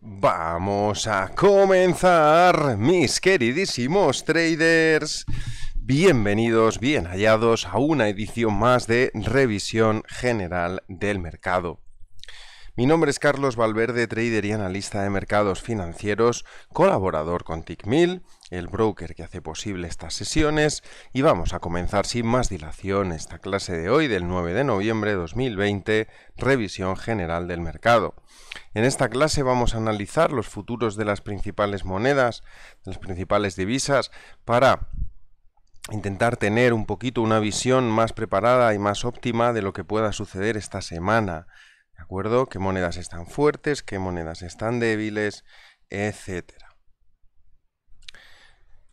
Vamos a comenzar, mis queridísimos traders. Bienvenidos, bien hallados a una edición más de revisión general del mercado. Mi nombre es Carlos Valverde, trader y analista de mercados financieros, colaborador con TICMIL, el broker que hace posible estas sesiones, y vamos a comenzar sin más dilación esta clase de hoy del 9 de noviembre de 2020, revisión general del mercado. En esta clase vamos a analizar los futuros de las principales monedas, de las principales divisas, para intentar tener un poquito una visión más preparada y más óptima de lo que pueda suceder esta semana acuerdo? ¿Qué monedas están fuertes? ¿Qué monedas están débiles? Etcétera.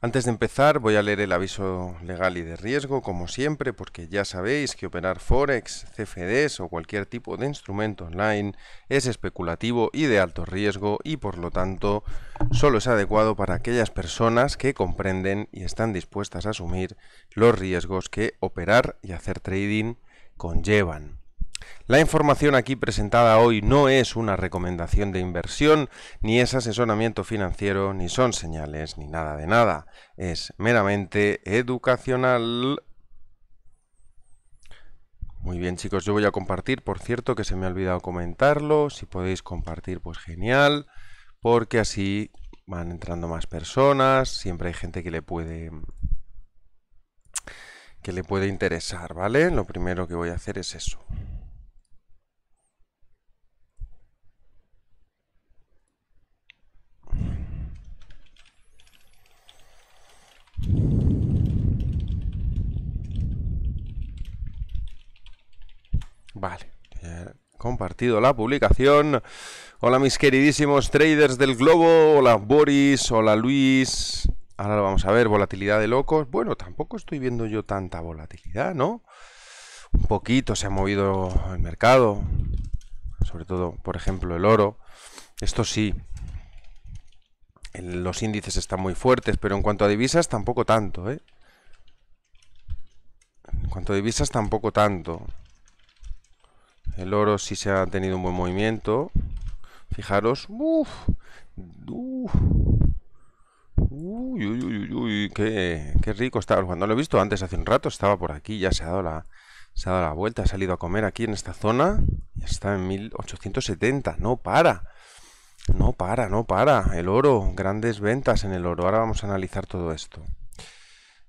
Antes de empezar voy a leer el aviso legal y de riesgo, como siempre, porque ya sabéis que operar Forex, CFDs o cualquier tipo de instrumento online es especulativo y de alto riesgo y por lo tanto solo es adecuado para aquellas personas que comprenden y están dispuestas a asumir los riesgos que operar y hacer trading conllevan. La información aquí presentada hoy no es una recomendación de inversión, ni es asesoramiento financiero, ni son señales, ni nada de nada. Es meramente educacional. Muy bien chicos, yo voy a compartir, por cierto que se me ha olvidado comentarlo, si podéis compartir pues genial, porque así van entrando más personas, siempre hay gente que le puede que le puede interesar, ¿vale? Lo primero que voy a hacer es eso. Vale, compartido la publicación. Hola mis queridísimos traders del globo, hola Boris, hola Luis. Ahora lo vamos a ver, volatilidad de locos. Bueno, tampoco estoy viendo yo tanta volatilidad, ¿no? Un poquito se ha movido el mercado, sobre todo, por ejemplo, el oro. Esto sí, los índices están muy fuertes, pero en cuanto a divisas tampoco tanto, ¿eh? En cuanto a divisas tampoco tanto. El oro sí se ha tenido un buen movimiento. Fijaros, uf. Uy, uy, uy, uy, qué, rico estaba. Cuando lo he visto antes, hace un rato, estaba por aquí, ya se ha dado la, se ha dado la vuelta, ha salido a comer aquí en esta zona. Ya está en 1870, no para. No para, no para. El oro, grandes ventas en el oro. Ahora vamos a analizar todo esto.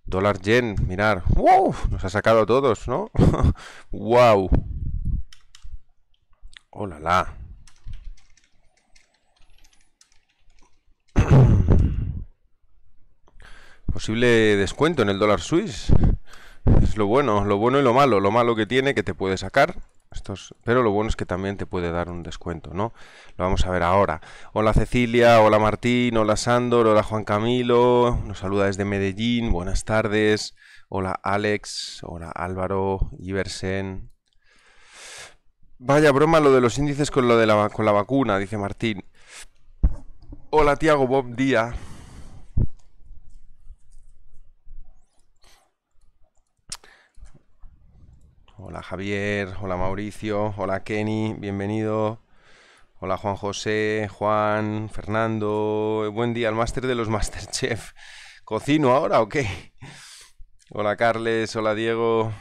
Dólar yen, mirar. ¡Wow! Nos ha sacado a todos, ¿no? ¡Wow! ¡Hola, la! Posible descuento en el dólar suizo. Es lo bueno, lo bueno y lo malo. Lo malo que tiene que te puede sacar pero lo bueno es que también te puede dar un descuento, ¿no? Lo vamos a ver ahora. Hola Cecilia, hola Martín, hola Sandor, hola Juan Camilo, nos saluda desde Medellín, buenas tardes. Hola Alex, hola Álvaro, Iversen. Vaya broma lo de los índices con lo de la, con la vacuna, dice Martín. Hola Tiago Bob Día. Hola Javier, hola Mauricio, hola Kenny, bienvenido. Hola Juan José, Juan, Fernando. Buen día al máster de los Masterchef. ¿Cocino ahora o qué? Hola Carles, hola Diego.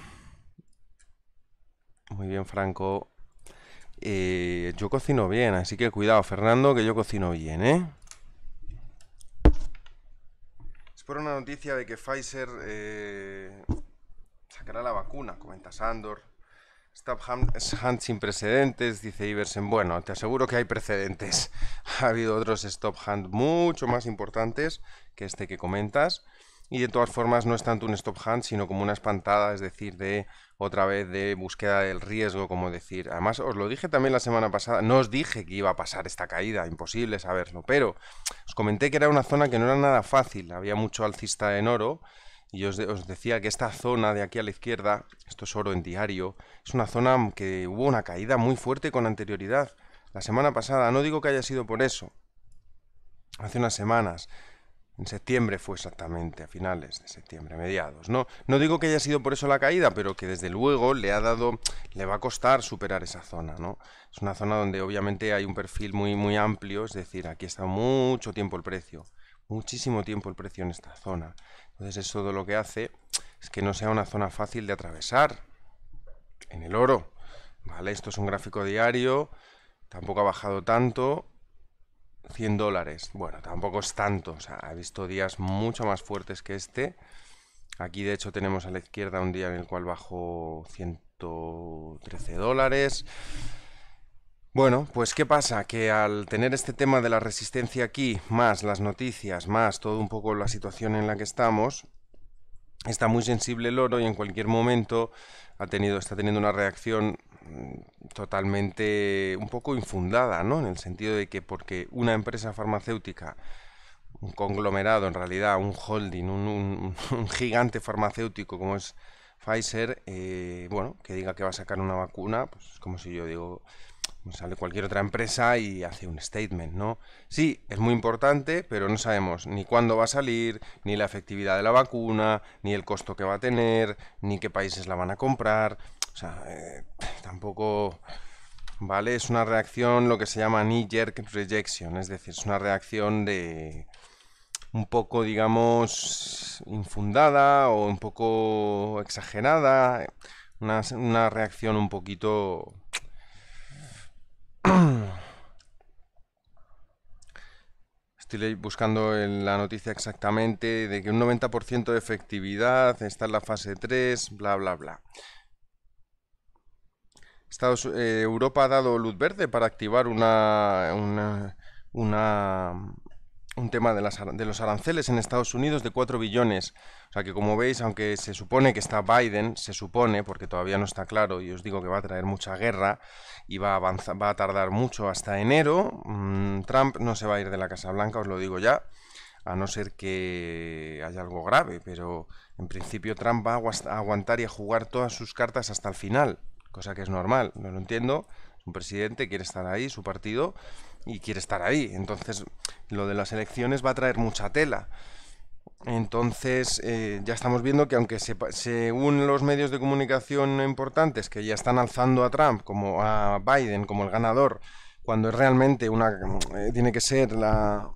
Muy bien, Franco. Eh, yo cocino bien, así que cuidado, Fernando, que yo cocino bien, ¿eh? Es por una noticia de que Pfizer eh, sacará la vacuna, comenta Sandor. Stop Hunt sin precedentes, dice Iversen. Bueno, te aseguro que hay precedentes. Ha habido otros Stop hand mucho más importantes que este que comentas. Y de todas formas no es tanto un Stop Hunt, sino como una espantada, es decir, de otra vez de búsqueda del riesgo, como decir. Además, os lo dije también la semana pasada, no os dije que iba a pasar esta caída, imposible saberlo, pero os comenté que era una zona que no era nada fácil, había mucho alcista en oro y os, decía que esta zona de aquí a la izquierda, esto es oro en diario, es una zona que hubo una caída muy fuerte con anterioridad. La semana pasada, no digo que haya sido por eso, hace unas semanas, en septiembre fue exactamente, a finales de septiembre, mediados, ¿no? No digo que haya sido por eso la caída, pero que desde luego le ha dado, le va a costar superar esa zona, ¿no? Es una zona donde obviamente hay un perfil muy, muy amplio, es decir, aquí está mucho tiempo el precio, muchísimo tiempo el precio en esta zona. Entonces eso lo que hace es que no sea una zona fácil de atravesar en el oro. ¿Vale? Esto es un gráfico diario, tampoco ha bajado tanto. 100 dólares, bueno, tampoco es tanto, o sea, ha visto días mucho más fuertes que este. Aquí de hecho tenemos a la izquierda un día en el cual bajó 113 dólares. Bueno, pues ¿qué pasa? Que al tener este tema de la resistencia aquí, más las noticias, más todo un poco la situación en la que estamos, está muy sensible el oro y en cualquier momento ha tenido, está teniendo una reacción mm, totalmente un poco infundada, ¿no? En el sentido de que porque una empresa farmacéutica, un conglomerado en realidad, un holding, un, gigante farmacéutico como es Pfizer, eh, bueno, que diga que va a sacar una vacuna, pues es como si yo digo pues sale cualquier otra empresa y hace un statement, ¿no? Sí, es muy importante, pero no sabemos ni cuándo va a salir, ni la efectividad de la vacuna, ni el costo que va a tener, ni qué países la van a comprar. O sea, eh, tampoco... ¿Vale? Es una reacción, lo que se llama knee-jerk rejection, es decir, es una reacción de un poco, digamos, infundada o un poco exagerada, una reacción un poquito Estoy buscando en la noticia exactamente de que un 90% de efectividad está en la fase 3, bla, bla, bla. Estados, eh, Europa ha dado luz verde para activar una, una un tema de, de, los aranceles en Estados Unidos de 4 billones. O sea que como veis, aunque se supone que está Biden, se supone, porque todavía no está claro, y os digo que va a traer mucha guerra y va a, va a tardar mucho hasta enero, mm, Trump no se va a ir de la Casa Blanca, os lo digo ya, a no ser que haya algo grave, pero en principio Trump va a aguantar y a jugar todas sus cartas hasta el final, cosa que es normal, no lo entiendo. Un presidente quiere estar ahí, su partido, y quiere estar ahí. Entonces, lo de las elecciones va a traer mucha tela. Entonces, eh, ya estamos viendo que aunque se, según los medios de comunicación importantes que ya están alzando a Trump como a Biden como el ganador, cuando es realmente una eh, tiene que ser la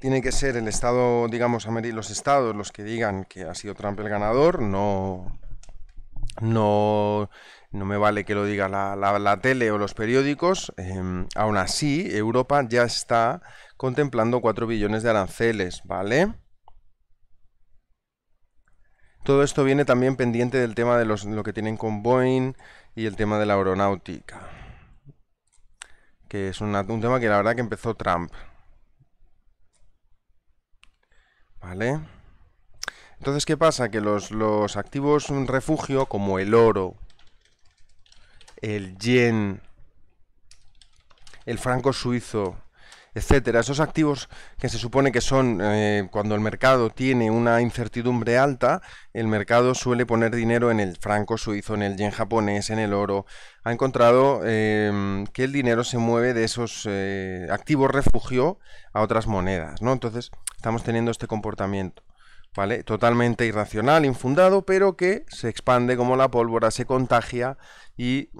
tiene que ser el estado, digamos, los estados los que digan que ha sido Trump el ganador, no no no me vale que lo diga la, la, tele o los periódicos, em, aún así Europa ya está contemplando 4 billones de aranceles, ¿vale? Todo esto viene también pendiente del tema de los, lo que tienen con Boeing y el tema de la aeronáutica, que es un tema que la verdad que empezó Trump. ¿Vale? Entonces, ¿qué pasa? Que los, los activos refugio, como el oro, el yen, el franco suizo, etcétera. Esos activos que se supone que son eh, cuando el mercado tiene una incertidumbre alta, el mercado suele poner dinero en el franco suizo, en el yen japonés, en el oro. Ha encontrado eh, que el dinero se mueve de esos eh, activos refugio a otras monedas, ¿no? Entonces estamos teniendo este comportamiento. ¿vale? Totalmente irracional, infundado, pero que se expande como la pólvora, se contagia y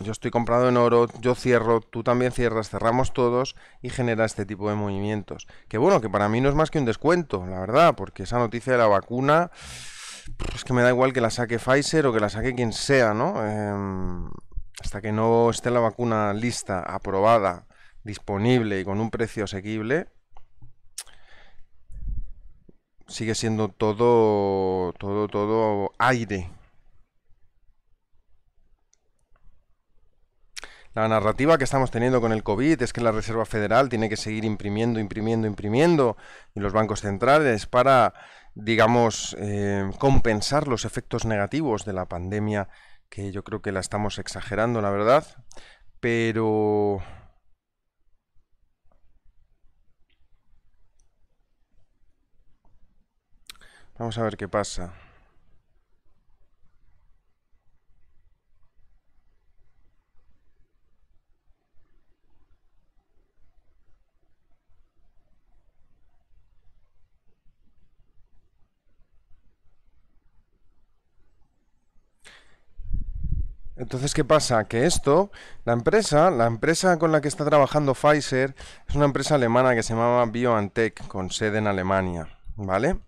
yo estoy comprado en oro, yo cierro, tú también cierras, cerramos todos y genera este tipo de movimientos. Que bueno, que para mí no es más que un descuento, la verdad, porque esa noticia de la vacuna, es que me da igual que la saque Pfizer o que la saque quien sea, ¿no? Em, hasta que no esté la vacuna lista, aprobada, disponible y con un precio asequible, sigue siendo todo, todo, todo aire. La narrativa que estamos teniendo con el COVID es que la Reserva Federal tiene que seguir imprimiendo, imprimiendo, imprimiendo, y los bancos centrales para, digamos, eh, compensar los efectos negativos de la pandemia, que yo creo que la estamos exagerando, la verdad, pero Vamos a ver qué pasa. Entonces, ¿qué pasa? Que esto, la empresa, la empresa con la que está trabajando Pfizer, es una empresa alemana que se llama BioNTech, con sede en Alemania, ¿vale?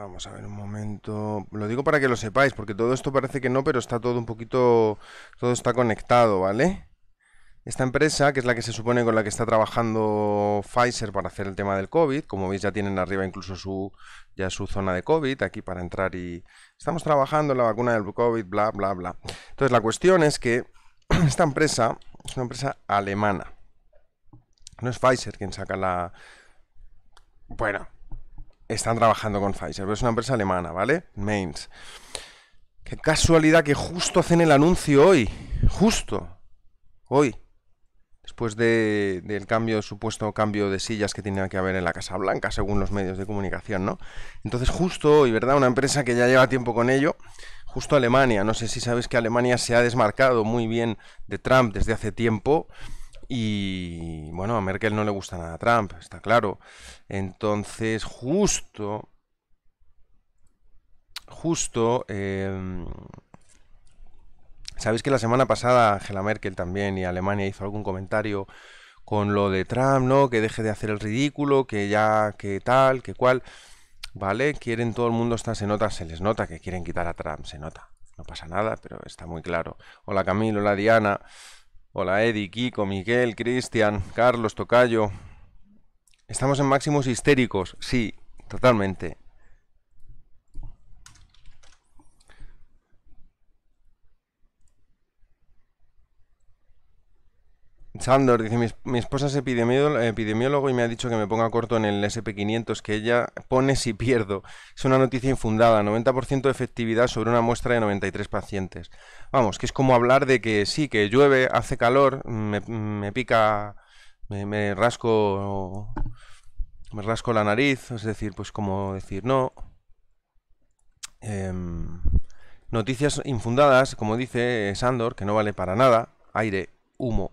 Vamos a ver un momento. Lo digo para que lo sepáis, porque todo esto parece que no, pero está todo un poquito. Todo está conectado, ¿vale? Esta empresa, que es la que se supone con la que está trabajando Pfizer para hacer el tema del COVID, como veis ya tienen arriba incluso su, ya su zona de COVID aquí para entrar y estamos trabajando en la vacuna del COVID, bla, bla, bla. Entonces la cuestión es que esta empresa es una empresa alemana. No es Pfizer quien saca la... Bueno, están trabajando con Pfizer, pero es una empresa alemana, ¿vale? Mainz. Qué casualidad que justo hacen el anuncio hoy, justo, hoy, después del cambio, supuesto cambio de sillas que tenía que haber en la Casa Blanca, según los medios de comunicación, ¿no? Entonces justo hoy, ¿verdad? Una empresa que ya lleva tiempo con ello, justo Alemania, no sé si sabéis que Alemania se ha desmarcado muy bien de Trump desde hace tiempo, y bueno, a Merkel no le gusta nada a Trump, está claro. Entonces, justo, justo, em, sabéis que la semana pasada Angela Merkel también y Alemania hizo algún comentario con lo de Trump, ¿no? Que deje de hacer el ridículo, que ya, que tal, que cual. ¿Vale? Quieren todo el mundo está, se nota, se les nota que quieren quitar a Trump, se nota. No pasa nada, pero está muy claro. Hola Camilo, hola Diana. Hola Eddie, Kiko, Miguel, Cristian, Carlos, Tocayo. Estamos en máximos histéricos, sí, totalmente. Sándor, dice, mi, esposa es epidemiólogo y me ha dicho que me ponga corto en el SP500, que ella pone si pierdo. Es una noticia infundada, 90% de efectividad sobre una muestra de 93 pacientes. Vamos, que es como hablar de que sí, que llueve, hace calor, me, pica, me, rasco me rasco la nariz, es decir, pues como decir, no. Em, noticias infundadas, como dice Sándor, que no vale para nada, aire, humo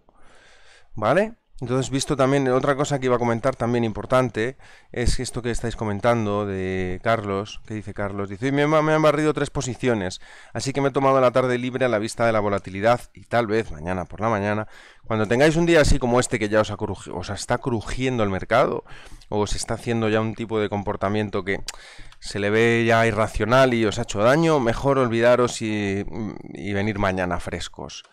¿Vale? Entonces, visto también, otra cosa que iba a comentar también importante, es esto que estáis comentando de Carlos, que dice Carlos, dice, me, me han barrido tres posiciones, así que me he tomado la tarde libre a la vista de la volatilidad y tal vez mañana por la mañana, cuando tengáis un día así como este que ya os, está crujiendo el mercado, o os está haciendo ya un tipo de comportamiento que se le ve ya irracional y os ha hecho daño, mejor olvidaros y venir mañana frescos.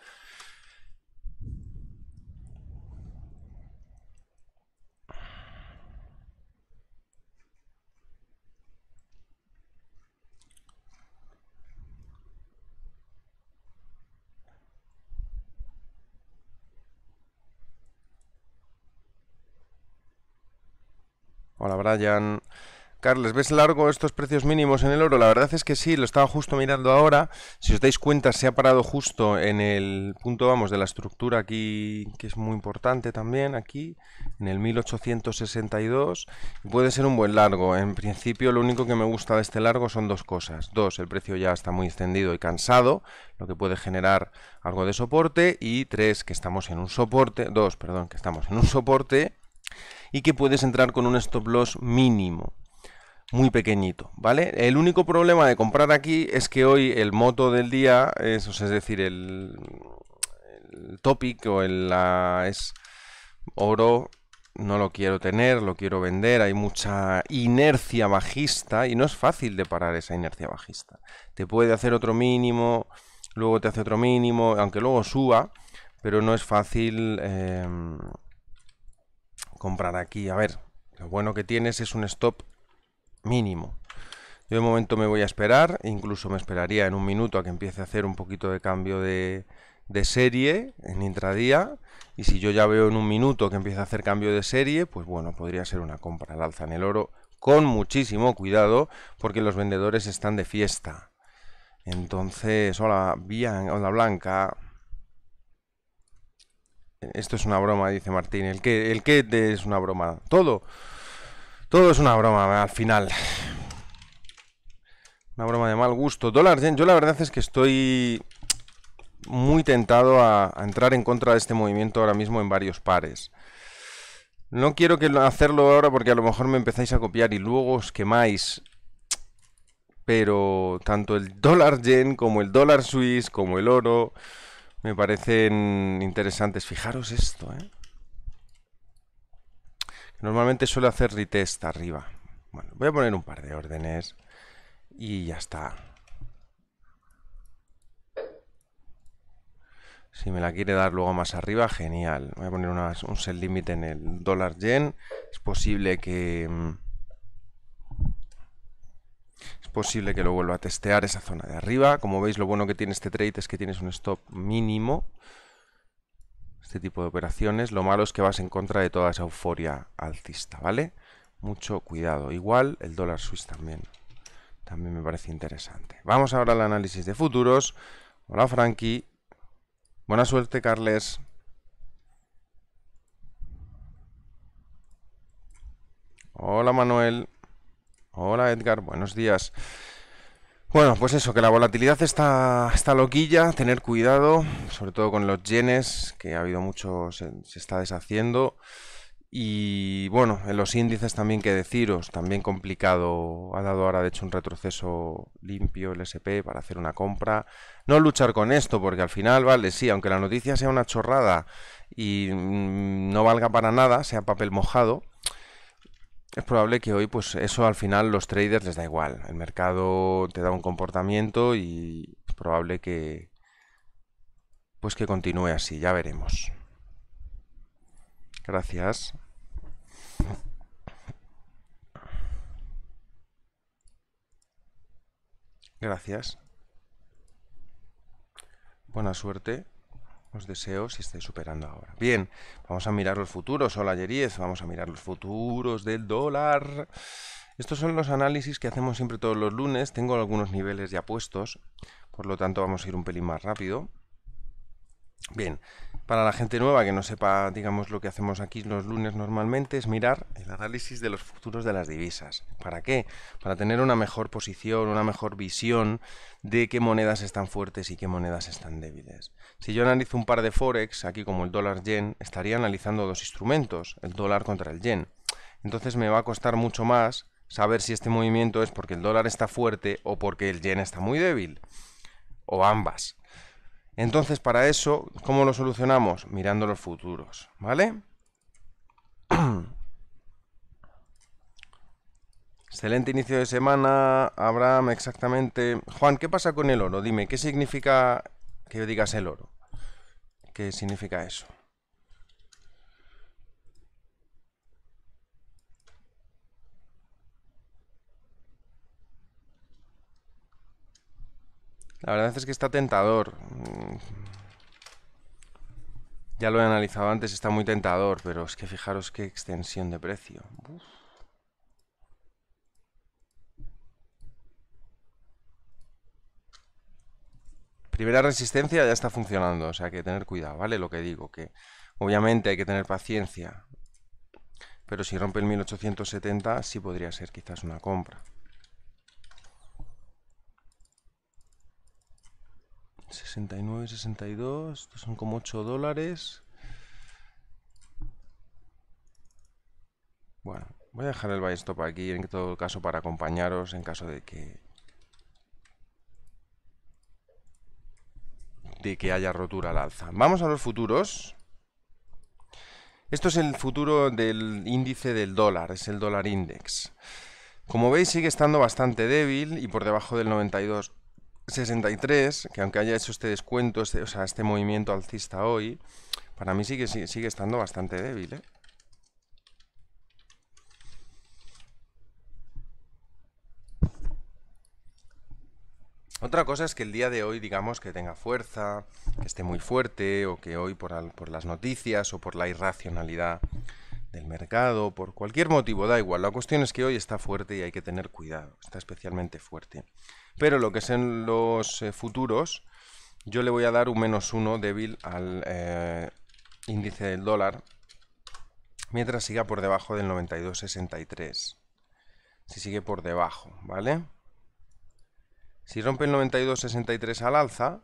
Hola Brian. Carles, ¿ves largo estos precios mínimos en el oro? La verdad es que sí, lo estaba justo mirando ahora. Si os dais cuenta, se ha parado justo en el punto, vamos, de la estructura aquí, que es muy importante también, aquí, en el 1862. Puede ser un buen largo. En principio, lo único que me gusta de este largo son dos cosas. Dos, el precio ya está muy extendido y cansado, lo que puede generar algo de soporte. Y tres, que estamos en un soporte, dos, perdón, que estamos en un soporte y que puedes entrar con un stop loss mínimo muy pequeñito, ¿vale? El único problema de comprar aquí es que hoy el moto del día, es, es decir, el, el, topic o el la, es oro, no lo quiero tener, lo quiero vender, hay mucha inercia bajista y no es fácil de parar esa inercia bajista. Te puede hacer otro mínimo, luego te hace otro mínimo, aunque luego suba, pero no es fácil... Em, comprar aquí. A ver, lo bueno que tienes es un stop mínimo. Yo de momento me voy a esperar, incluso me esperaría en un minuto a que empiece a hacer un poquito de cambio de, serie en intradía. Y si yo ya veo en un minuto que empieza a hacer cambio de serie, pues bueno, podría ser una compra al alza en el oro con muchísimo cuidado porque los vendedores están de fiesta. Entonces, hola, bien, hola Blanca. Esto es una broma, dice Martín. El que, el es una broma. Todo. Todo es una broma al final. Una broma de mal gusto. dólar Gen, yo la verdad es que estoy muy tentado a, entrar en contra de este movimiento ahora mismo en varios pares. No quiero hacerlo ahora porque a lo mejor me empezáis a copiar y luego os quemáis. Pero tanto el dólar Gen como el dólar suiz como el oro me parecen interesantes. Fijaros esto, ¿eh? Normalmente suelo hacer retest arriba. Bueno, voy a poner un par de órdenes y ya está. Si me la quiere dar luego más arriba, genial. Voy a poner un set limit en el dólar yen. Es posible que mm, posible que lo vuelva a testear esa zona de arriba. Como veis, lo bueno que tiene este trade es que tienes un stop mínimo. Este tipo de operaciones. Lo malo es que vas en contra de toda esa euforia alcista, ¿vale? Mucho cuidado. Igual el dólar suizo también. También me parece interesante. Vamos ahora al análisis de futuros. Hola, Frankie. Buena suerte, Carles. Hola, Manuel. Hola Edgar, buenos días. Bueno, pues eso, que la volatilidad está, está loquilla, tener cuidado, sobre todo con los yenes, que ha habido mucho, se, se está deshaciendo. Y bueno, en los índices también que deciros, también complicado, ha dado ahora de hecho un retroceso limpio el SP para hacer una compra. No luchar con esto, porque al final, vale, sí, aunque la noticia sea una chorrada y mm, no valga para nada, sea papel mojado, es probable que hoy, pues eso al final los traders les da igual. El mercado te da un comportamiento y es probable que, pues que continúe así. Ya veremos. Gracias. Gracias. Buena suerte os deseo si estáis superando ahora. Bien, vamos a mirar los futuros. Hola, Yeriez. Vamos a mirar los futuros del dólar. Estos son los análisis que hacemos siempre todos los lunes. Tengo algunos niveles ya puestos. Por lo tanto, vamos a ir un pelín más rápido. Bien, para la gente nueva que no sepa, digamos, lo que hacemos aquí los lunes normalmente es mirar el análisis de los futuros de las divisas. ¿Para qué? Para tener una mejor posición, una mejor visión de qué monedas están fuertes y qué monedas están débiles. Si yo analizo un par de forex, aquí como el dólar yen, estaría analizando dos instrumentos, el dólar contra el yen. Entonces me va a costar mucho más saber si este movimiento es porque el dólar está fuerte o porque el yen está muy débil, o ambas. Entonces, para eso, ¿cómo lo solucionamos? Mirando los futuros, ¿vale? Excelente inicio de semana, Abraham, exactamente. Juan, ¿qué pasa con el oro? Dime, ¿qué significa que digas el oro? ¿Qué significa eso? La verdad es que está tentador. Mm. Ya lo he analizado antes, está muy tentador, pero es que fijaros qué extensión de precio. Primera resistencia ya está funcionando, o sea que tener cuidado, ¿vale? Lo que digo, que obviamente hay que tener paciencia, pero si rompe el 1870 sí podría ser quizás una compra. 69, 62, estos son como 8 dólares. Bueno, voy a dejar el buy stop aquí en todo caso para acompañaros en caso de que de que haya rotura al alza. Vamos a los futuros. Esto es el futuro del índice del dólar, es el dólar index. Como veis sigue estando bastante débil y por debajo del 92 63, que aunque haya hecho este descuento, este, o sea, este movimiento alcista hoy, para mí sigue, sigue, estando bastante débil, ¿eh? Otra cosa es que el día de hoy, digamos, que tenga fuerza, que esté muy fuerte, o que hoy por, las noticias o por la irracionalidad del mercado, por cualquier motivo, da igual. La cuestión es que hoy está fuerte y hay que tener cuidado, está especialmente fuerte pero lo que en los eh, futuros, yo le voy a dar un menos 1 débil al eh, índice del dólar, mientras siga por debajo del 92.63. Si sigue por debajo, ¿vale? Si rompe el 92.63 al alza,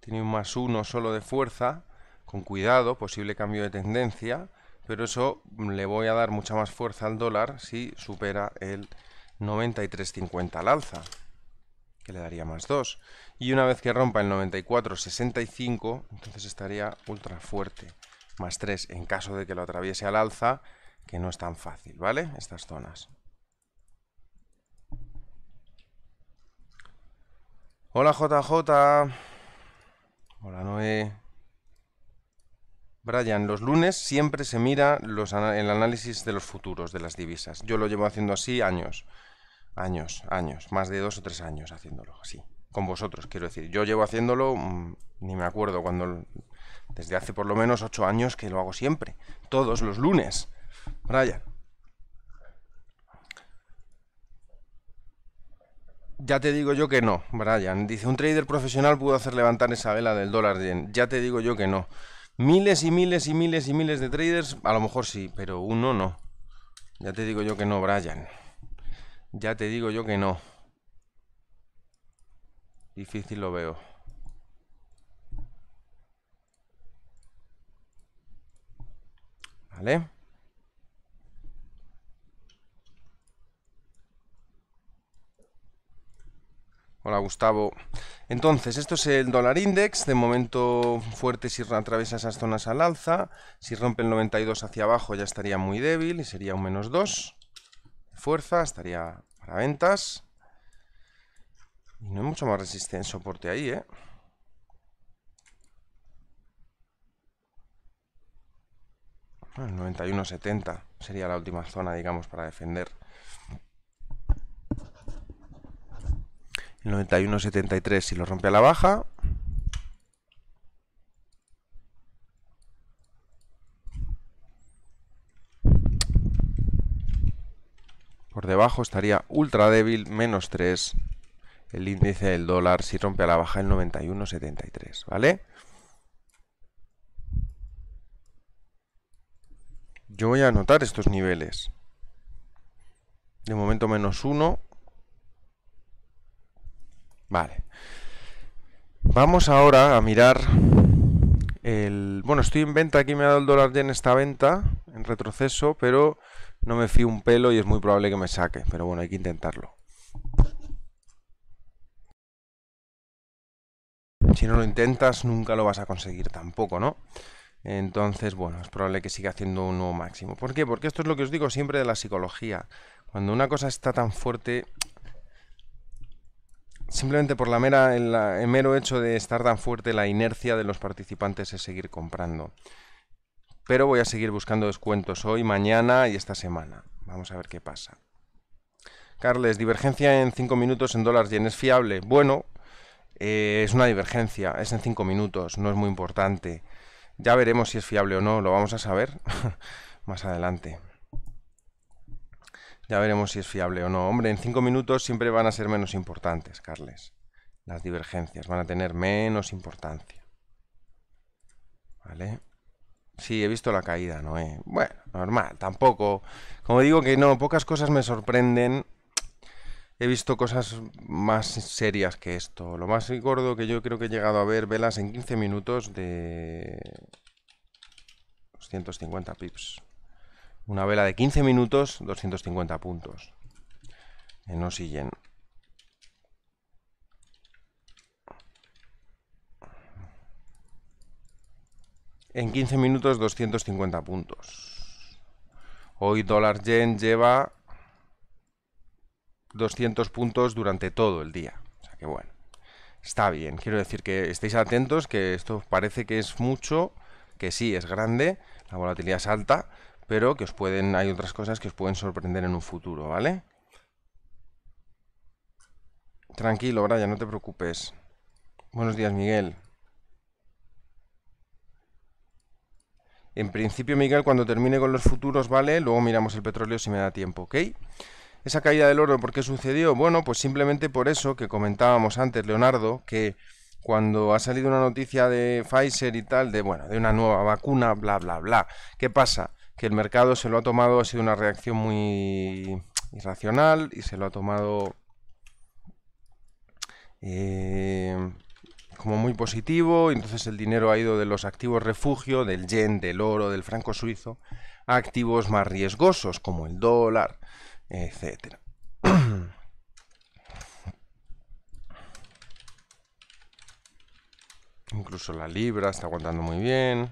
tiene un más uno solo de fuerza, con cuidado, posible cambio de tendencia, pero eso le voy a dar mucha más fuerza al dólar si supera el 93.50 al alza, que le daría más 2. Y una vez que rompa el 94.65, entonces estaría ultra fuerte, más 3 en caso de que lo atraviese al alza, que no es tan fácil, ¿vale? Estas zonas. Hola JJ. Hola Noé. Brian, los lunes siempre se mira los, el análisis de los futuros de las divisas. Yo lo llevo haciendo así años, años, años, más de dos o tres años haciéndolo así. Con vosotros, quiero decir. Yo llevo haciéndolo, mm, ni me acuerdo, cuando desde hace por lo menos ocho años que lo hago siempre. Todos los lunes. Brian. Ya te digo yo que no, Brian. Dice, un trader profesional pudo hacer levantar esa vela del dólar yen. Ya te digo yo que no. Miles y miles y miles y miles de traders, a lo mejor sí, pero uno no. Ya te digo yo que no, Brian. Ya te digo yo que no. Difícil lo veo. ¿Vale? Hola Gustavo. Entonces, esto es el dólar index. De momento fuerte si atraviesa esas zonas al alza. Si rompe el 92 hacia abajo ya estaría muy débil y sería un menos 2. Fuerza, estaría para ventas. Y no hay mucho más resistencia soporte ahí, ¿eh? 91.70 ah, sería la última zona, digamos, para defender. El 91.73 si lo rompe a la baja. Por debajo estaría ultra débil, menos 3. El índice del dólar si rompe a la baja el 91.73, ¿vale? Yo voy a anotar estos niveles. De momento menos 1. Vale. Vamos ahora a mirar el... Bueno, estoy en venta, aquí me ha dado el dólar ya en esta venta, en retroceso, pero no me fío un pelo y es muy probable que me saque. Pero bueno, hay que intentarlo. Si no lo intentas, nunca lo vas a conseguir tampoco, ¿no? Entonces, bueno, es probable que siga haciendo un nuevo máximo. ¿Por qué? Porque esto es lo que os digo siempre de la psicología. Cuando una cosa está tan fuerte, Simplemente por la mera, el, mero hecho de estar tan fuerte, la inercia de los participantes es seguir comprando. Pero voy a seguir buscando descuentos hoy, mañana y esta semana. Vamos a ver qué pasa. Carles, divergencia en 5 minutos en dólares yen es fiable. Bueno, eh, es una divergencia, es en 5 minutos, no es muy importante. Ya veremos si es fiable o no, lo vamos a saber más adelante. Ya veremos si es fiable o no. Hombre, en cinco minutos siempre van a ser menos importantes, Carles. Las divergencias van a tener menos importancia. ¿Vale? Sí, he visto la caída, ¿no? Bueno, normal, tampoco. Como digo que no, pocas cosas me sorprenden. He visto cosas más serias que esto. Lo más gordo que yo creo que he llegado a ver, velas en 15 minutos de 250 pips. Una vela de 15 minutos, 250 puntos. En Yen. En 15 minutos, 250 puntos. Hoy dólar yen lleva 200 puntos durante todo el día. O sea que bueno, está bien. Quiero decir que estéis atentos, que esto parece que es mucho, que sí, es grande, la volatilidad es alta, pero que os pueden, hay otras cosas que os pueden sorprender en un futuro, ¿vale? Tranquilo, Brian, no te preocupes. Buenos días, Miguel. En principio, Miguel, cuando termine con los futuros, ¿vale? Luego miramos el petróleo si me da tiempo, ¿ok? Esa caída del oro, ¿por qué sucedió? Bueno, pues simplemente por eso que comentábamos antes, Leonardo, que cuando ha salido una noticia de Pfizer y tal, de bueno, de una nueva vacuna, bla, bla, bla. ¿Qué pasa? que el mercado se lo ha tomado, ha sido una reacción muy irracional y se lo ha tomado eh, como muy positivo. entonces el dinero ha ido de los activos refugio, del yen, del oro, del franco suizo, a activos más riesgosos como el dólar, etcétera. Incluso la libra está aguantando muy bien.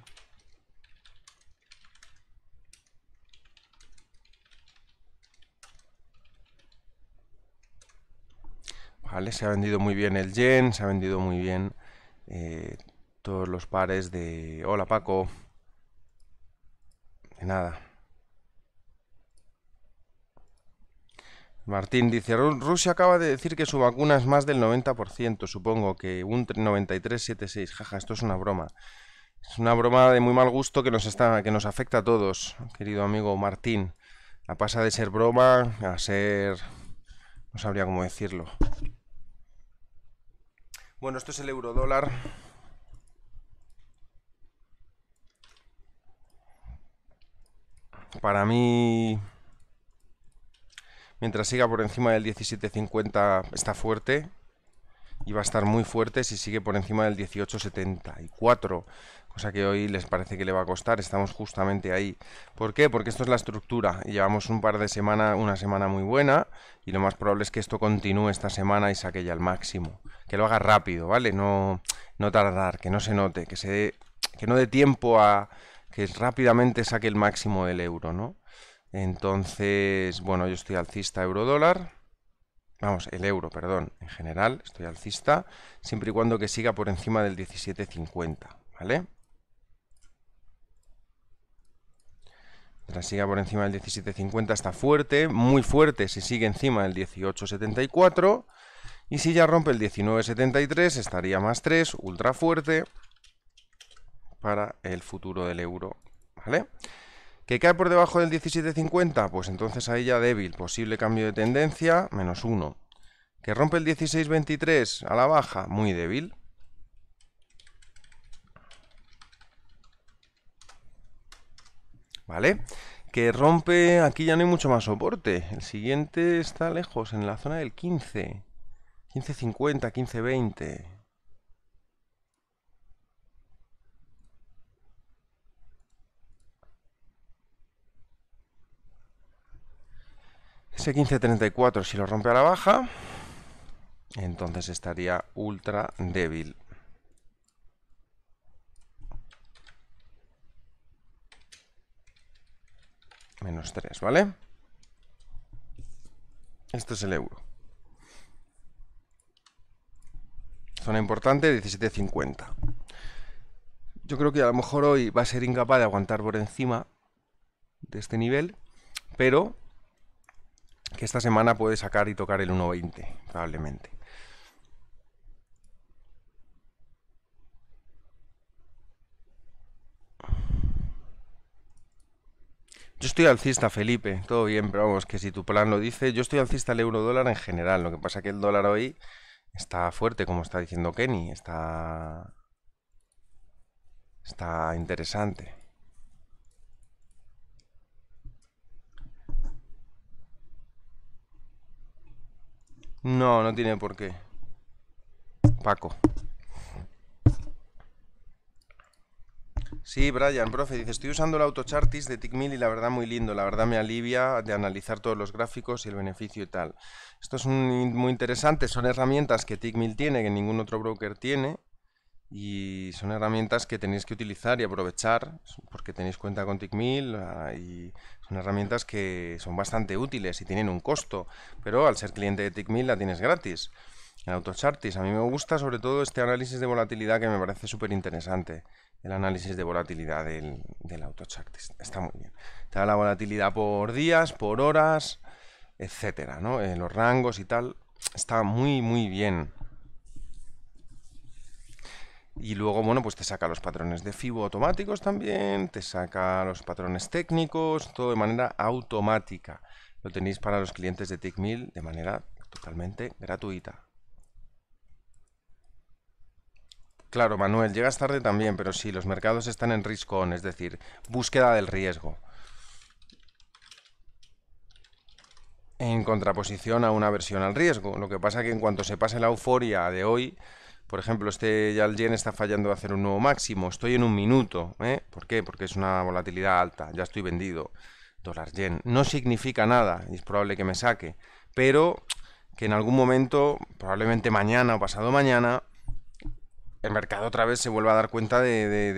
Se ha vendido muy bien el yen, se ha vendido muy bien eh, todos los pares de... Hola Paco. De nada. Martín dice, Rusia acaba de decir que su vacuna es más del 90%, supongo que un 93,76. Jaja, esto es una broma. Es una broma de muy mal gusto que nos, está, que nos afecta a todos, querido amigo Martín. La pasa de ser broma a ser... no sabría cómo decirlo. Bueno, esto es el euro dólar. Para mí, mientras siga por encima del 17.50 está fuerte y va a estar muy fuerte si sigue por encima del 18.74 cosa que hoy les parece que le va a costar, estamos justamente ahí. ¿Por qué? Porque esto es la estructura, llevamos un par de semanas, una semana muy buena, y lo más probable es que esto continúe esta semana y saque ya el máximo. Que lo haga rápido, ¿vale? No, no tardar, que no se note, que, se que no dé tiempo a que rápidamente saque el máximo del euro, ¿no? Entonces, bueno, yo estoy alcista euro-dólar vamos, el euro, perdón, en general, estoy alcista, siempre y cuando que siga por encima del 17.50, ¿vale? Siga por encima del 17.50 está fuerte, muy fuerte si sigue encima del 18.74. Y si ya rompe el 19.73 estaría más 3, ultra fuerte para el futuro del euro. ¿Vale? ¿Que cae por debajo del 17.50? Pues entonces ahí ya débil, posible cambio de tendencia, menos 1. ¿Que rompe el 16.23 a la baja? Muy débil. ¿vale? Que rompe, aquí ya no hay mucho más soporte. El siguiente está lejos, en la zona del 15. 15.50, 15.20. Ese 15.34, si lo rompe a la baja, entonces estaría ultra débil. menos 3, ¿vale? Esto es el euro. Zona importante, 17.50. Yo creo que a lo mejor hoy va a ser incapaz de aguantar por encima de este nivel, pero que esta semana puede sacar y tocar el 1.20, probablemente. Yo estoy alcista, Felipe. Todo bien, pero vamos, que si tu plan lo dice, yo estoy alcista al euro dólar en general. Lo que pasa es que el dólar hoy está fuerte, como está diciendo Kenny. Está. Está interesante. No, no tiene por qué. Paco. Sí, Brian, profe, dice, estoy usando el AutoChartis de Tickmill y la verdad muy lindo, la verdad me alivia de analizar todos los gráficos y el beneficio y tal. Esto es muy interesante, son herramientas que Tickmill tiene, que ningún otro broker tiene, y son herramientas que tenéis que utilizar y aprovechar porque tenéis cuenta con Tickmill ah, y son herramientas que son bastante útiles y tienen un costo, pero al ser cliente de Tickmill la tienes gratis. El autochartis, a mí me gusta sobre todo este análisis de volatilidad que me parece súper interesante. El análisis de volatilidad del, del está muy bien. Te da la volatilidad por días, por horas, etcétera, ¿no? Eh, los rangos y tal, está muy, muy bien. Y luego, bueno, pues te saca los patrones de FIBO automáticos también, te saca los patrones técnicos, todo de manera automática. Lo tenéis para los clientes de Tickmill de manera totalmente gratuita. Claro, Manuel, llegas tarde también, pero sí, los mercados están en riscón. es decir, búsqueda del riesgo. En contraposición a una versión al riesgo. Lo que pasa es que en cuanto se pase la euforia de hoy, por ejemplo, este ya el yen está fallando a hacer un nuevo máximo. Estoy en un minuto. ¿eh? ¿Por qué? Porque es una volatilidad alta. Ya estoy vendido. Dólar yen. No significa nada. es probable que me saque. Pero que en algún momento, probablemente mañana o pasado mañana, el mercado otra vez se vuelve a dar cuenta de,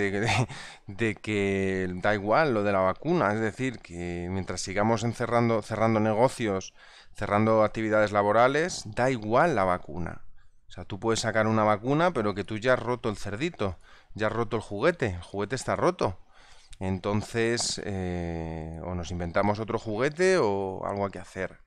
que da igual lo de la vacuna. Es decir, que mientras sigamos encerrando, cerrando negocios, cerrando actividades laborales, da igual la vacuna. O sea, tú puedes sacar una vacuna, pero que tú ya has roto el cerdito, ya has roto el juguete, el juguete está roto. Entonces, eh, o nos inventamos otro juguete o algo hay que hacer.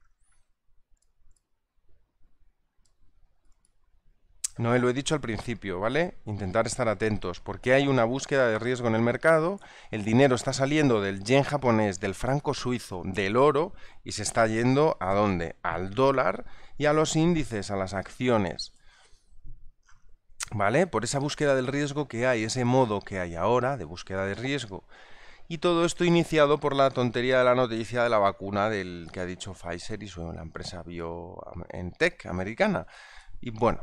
No lo he dicho al principio, ¿vale? Intentar estar atentos, porque hay una búsqueda de riesgo en el mercado, el dinero está saliendo del yen japonés, del franco suizo, del oro, y se está yendo a dónde? Al dólar y a los índices, a las acciones. ¿Vale? Por esa búsqueda del riesgo que hay, ese modo que hay ahora de búsqueda de riesgo. Y todo esto iniciado por la tontería de la noticia de la vacuna del que ha dicho Pfizer y su, la empresa BioNTech americana. Y bueno,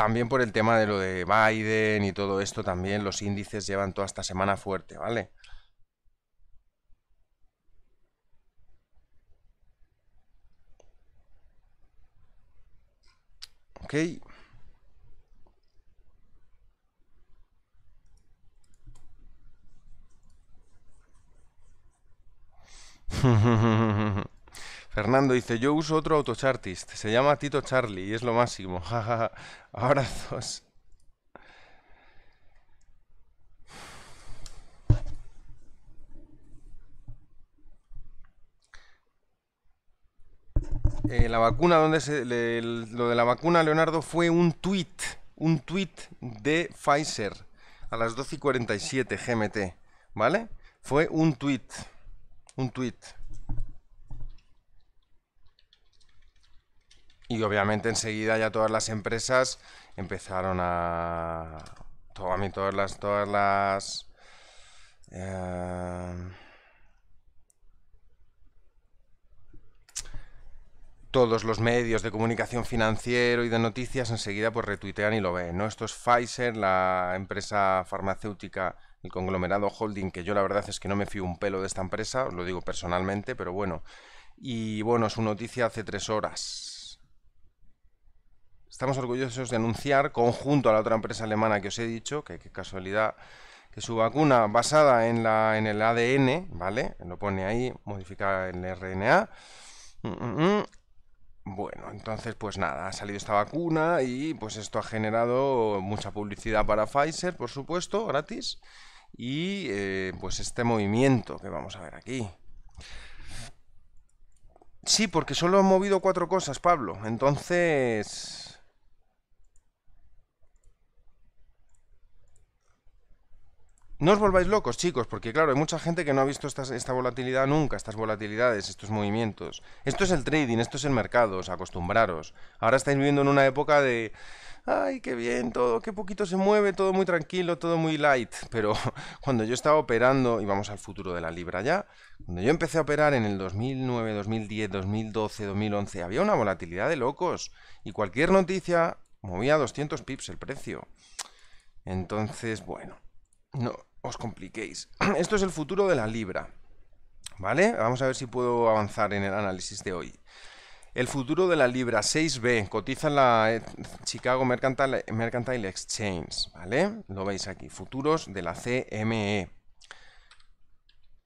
también por el tema de lo de Biden y todo esto, también los índices llevan toda esta semana fuerte, ¿vale? Ok. Fernando dice, yo uso otro autochartist, se llama Tito Charlie y es lo máximo. Abrazos. Eh, la vacuna, donde se, lo de la vacuna, Leonardo, fue un tweet, un tweet de Pfizer a las 12 y 47 GMT, ¿vale? Fue un tweet, un tweet. Y obviamente enseguida ya todas las empresas empezaron a... todas las... Todas las eh, todos los medios de comunicación financiero y de noticias enseguida pues retuitean y lo ven. ¿no? Esto es Pfizer, la empresa farmacéutica, el conglomerado holding, que yo la verdad es que no me fío un pelo de esta empresa, os lo digo personalmente, pero bueno. Y bueno, su noticia hace tres horas, estamos orgullosos de anunciar, conjunto a la otra empresa alemana que os he dicho, que qué casualidad, que su vacuna basada en, la, en el ADN, ¿vale? Lo pone ahí, modifica el RNA. Mm, mm, mm. Bueno, entonces pues nada, ha salido esta vacuna y pues esto ha generado mucha publicidad para Pfizer, por supuesto, gratis. Y eh, pues este movimiento que vamos a ver aquí. Sí, porque solo han movido cuatro cosas, Pablo. Entonces, No os volváis locos, chicos, porque claro, hay mucha gente que no ha visto esta, volatilidad nunca, estas volatilidades, estos movimientos. Esto es el trading, esto es el mercado, os acostumbraros. Ahora estáis viviendo en una época de... ¡Ay, qué bien! Todo, qué poquito se mueve, todo muy tranquilo, todo muy light. Pero cuando yo estaba operando, y vamos al futuro de la libra ya, cuando yo empecé a operar en el 2009, 2010, 2012, 2011, había una volatilidad de locos. Y cualquier noticia movía 200 pips el precio. Entonces, bueno, no, os compliquéis. Esto es el futuro de la libra. ¿Vale? Vamos a ver si puedo avanzar en el análisis de hoy. El futuro de la libra 6B cotiza en la eh, Chicago Mercantile, Exchange, ¿vale? Lo veis aquí, futuros de la CME.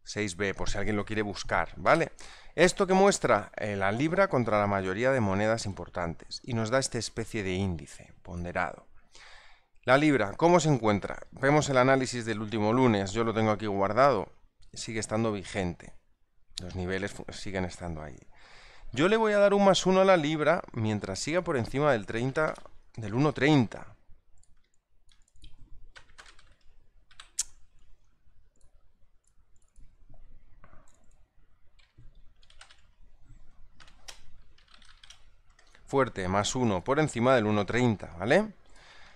6B, por si alguien lo quiere buscar, ¿vale? Esto que muestra eh, la libra contra la mayoría de monedas importantes y nos da esta especie de índice ponderado. La libra, ¿cómo se encuentra? Vemos el análisis del último lunes, yo lo tengo aquí guardado, sigue estando vigente. Los niveles siguen estando ahí. Yo le voy a dar un más uno a la libra mientras siga por encima del 30, del 1.30. Fuerte, más uno, por encima del 1.30, ¿vale?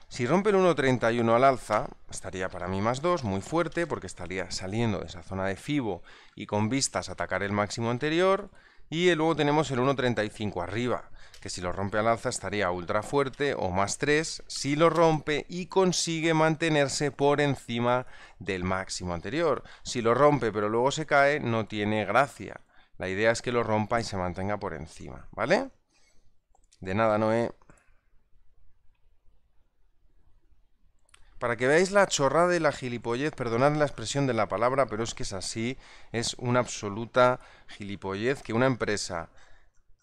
Si rompe el 1.31 al alza, estaría para mí más 2, muy fuerte, porque estaría saliendo de esa zona de FIBO y con vistas a atacar el máximo anterior. Y eh, luego tenemos el 1.35 arriba, que si lo rompe al alza estaría ultra fuerte o más 3 si lo rompe y consigue mantenerse por encima del máximo anterior. Si lo rompe pero luego se cae, no tiene gracia. La idea es que lo rompa y se mantenga por encima, ¿vale? De nada, Noé. Para que veáis la chorrada y la gilipollez, perdonad la expresión de la palabra, pero es que es así, es una absoluta gilipollez que una empresa,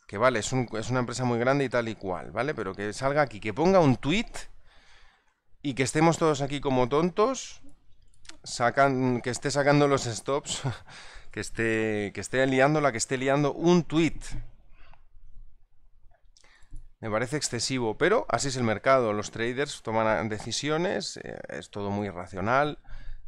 que vale, es, un, una empresa muy grande y tal y cual, ¿vale? Pero que salga aquí, que ponga un tweet y que estemos todos aquí como tontos, sacan, que esté sacando los stops, que esté, que esté liando la que esté liando un tweet me parece excesivo, pero así es el mercado. Los traders toman ah, decisiones, eh, es todo muy irracional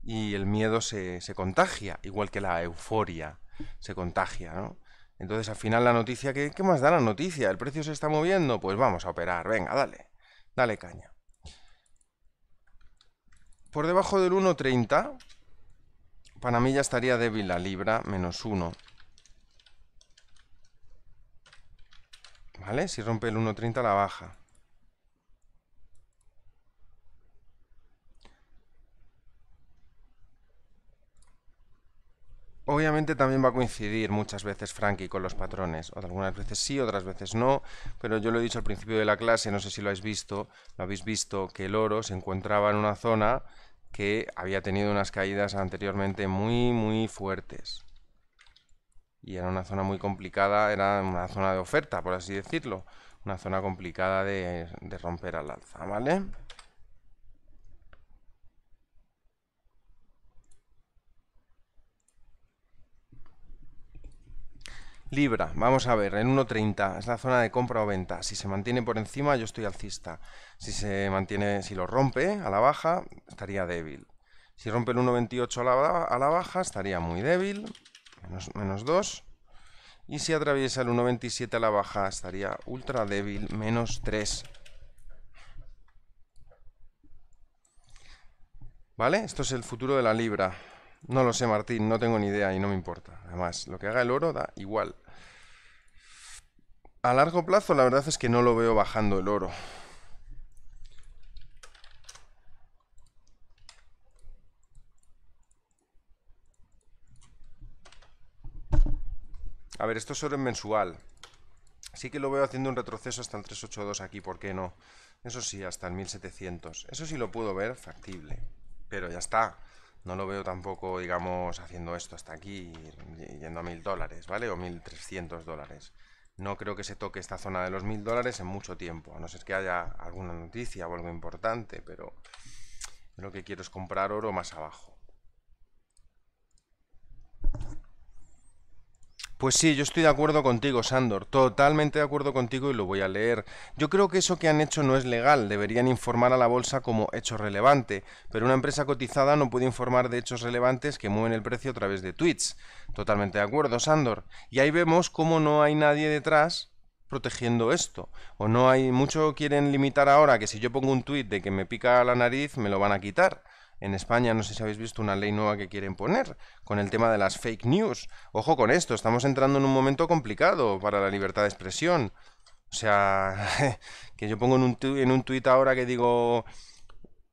y el miedo se, contagia, igual que la euforia se contagia, Entonces, al final, la noticia, ¿qué, ¿qué, más da la noticia? ¿El precio se está moviendo? Pues vamos a operar, venga, dale, dale caña. Por debajo del 1.30, para mí ya estaría débil la libra, menos 1. Si rompe el 1.30 la baja. Obviamente también va a coincidir muchas veces Frankie con los patrones, o algunas veces sí, otras veces no, pero yo lo he dicho al principio de la clase, no sé si lo habéis visto, lo habéis visto que el oro se encontraba en una zona que había tenido unas caídas anteriormente muy, muy fuertes y era una zona muy complicada, era una zona de oferta, por así decirlo, una zona complicada de, romper al alza, ¿vale? Libra, vamos a ver, en 1.30 es la zona de compra o venta. Si se mantiene por encima, yo estoy alcista. Si se mantiene, si lo rompe a la baja, estaría débil. Si rompe el 1.28 a la, a la baja, estaría muy débil menos, 2. Y si atraviesa el 1.27 a la baja, estaría ultra débil, menos 3. ¿Vale? Esto es el futuro de la libra. No lo sé, Martín, no tengo ni idea y no me importa. Además, lo que haga el oro da igual. A largo plazo, la verdad es que no lo veo bajando el oro. A ver, esto oro en mensual. Sí que lo veo haciendo un retroceso hasta el 382 aquí, ¿por qué no? Eso sí, hasta el 1700. Eso sí lo puedo ver factible. Pero ya está. No lo veo tampoco, digamos, haciendo esto hasta aquí, yendo a 1000 dólares, ¿vale? O 1300 dólares. No creo que se toque esta zona de los 1000 dólares en mucho tiempo, a no ser que haya alguna noticia o algo importante, pero lo que quiero es comprar oro más abajo. Pues sí, yo estoy de acuerdo contigo, Sandor, totalmente de acuerdo contigo y lo voy a leer. Yo creo que eso que han hecho no es legal, deberían informar a la bolsa como hecho relevante, pero una empresa cotizada no puede informar de hechos relevantes que mueven el precio a través de tweets. Totalmente de acuerdo, Sandor. Y ahí vemos cómo no hay nadie detrás protegiendo esto. O no hay mucho quieren limitar ahora que si yo pongo un tweet de que me pica la nariz me lo van a quitar en España, no sé si habéis visto una ley nueva que quieren poner con el tema de las fake news. Ojo con esto, estamos entrando en un momento complicado para la libertad de expresión. O sea, que yo pongo en un, en un tuit ahora que digo,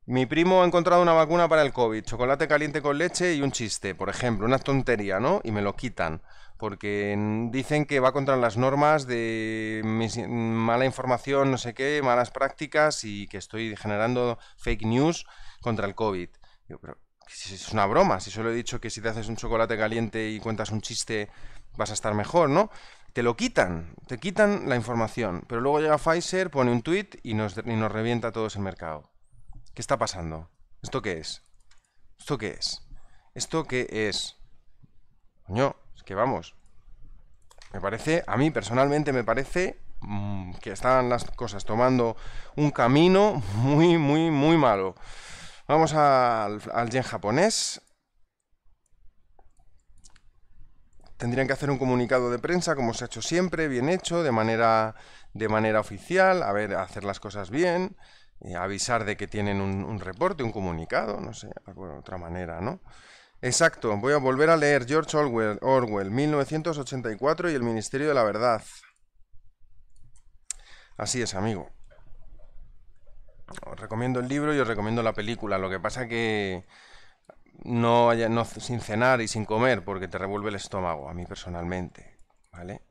mi primo ha encontrado una vacuna para el COVID, chocolate caliente con leche y un chiste, por ejemplo, una tontería, ¿no? Y me lo quitan, porque dicen que va contra las normas de mala información, no sé qué, malas prácticas y que estoy generando fake news contra el COVID. es una broma, si solo he dicho que si te haces un chocolate caliente y cuentas un chiste vas a estar mejor, ¿no? Te lo quitan, te quitan la información, pero luego llega Pfizer, pone un tweet y nos, nos revienta todo ese mercado. ¿Qué está pasando? ¿Esto qué es? ¿Esto qué es? ¿Esto qué es? Coño, es que vamos. Me parece, a mí personalmente me parece mm, que están las cosas tomando un camino muy, muy, muy malo. Vamos al, al yen japonés. Tendrían que hacer un comunicado de prensa, como se ha hecho siempre, bien hecho, de manera, de manera oficial, a ver, hacer las cosas bien, avisar de que tienen un, reporte, un comunicado, no sé, alguna otra manera, ¿no? Exacto, voy a volver a leer George Orwell, 1984 y el Ministerio de la Verdad. Así es, amigo os recomiendo el libro y os recomiendo la película. Lo que pasa que no, sin cenar y sin comer porque te revuelve el estómago, a mí personalmente, ¿vale?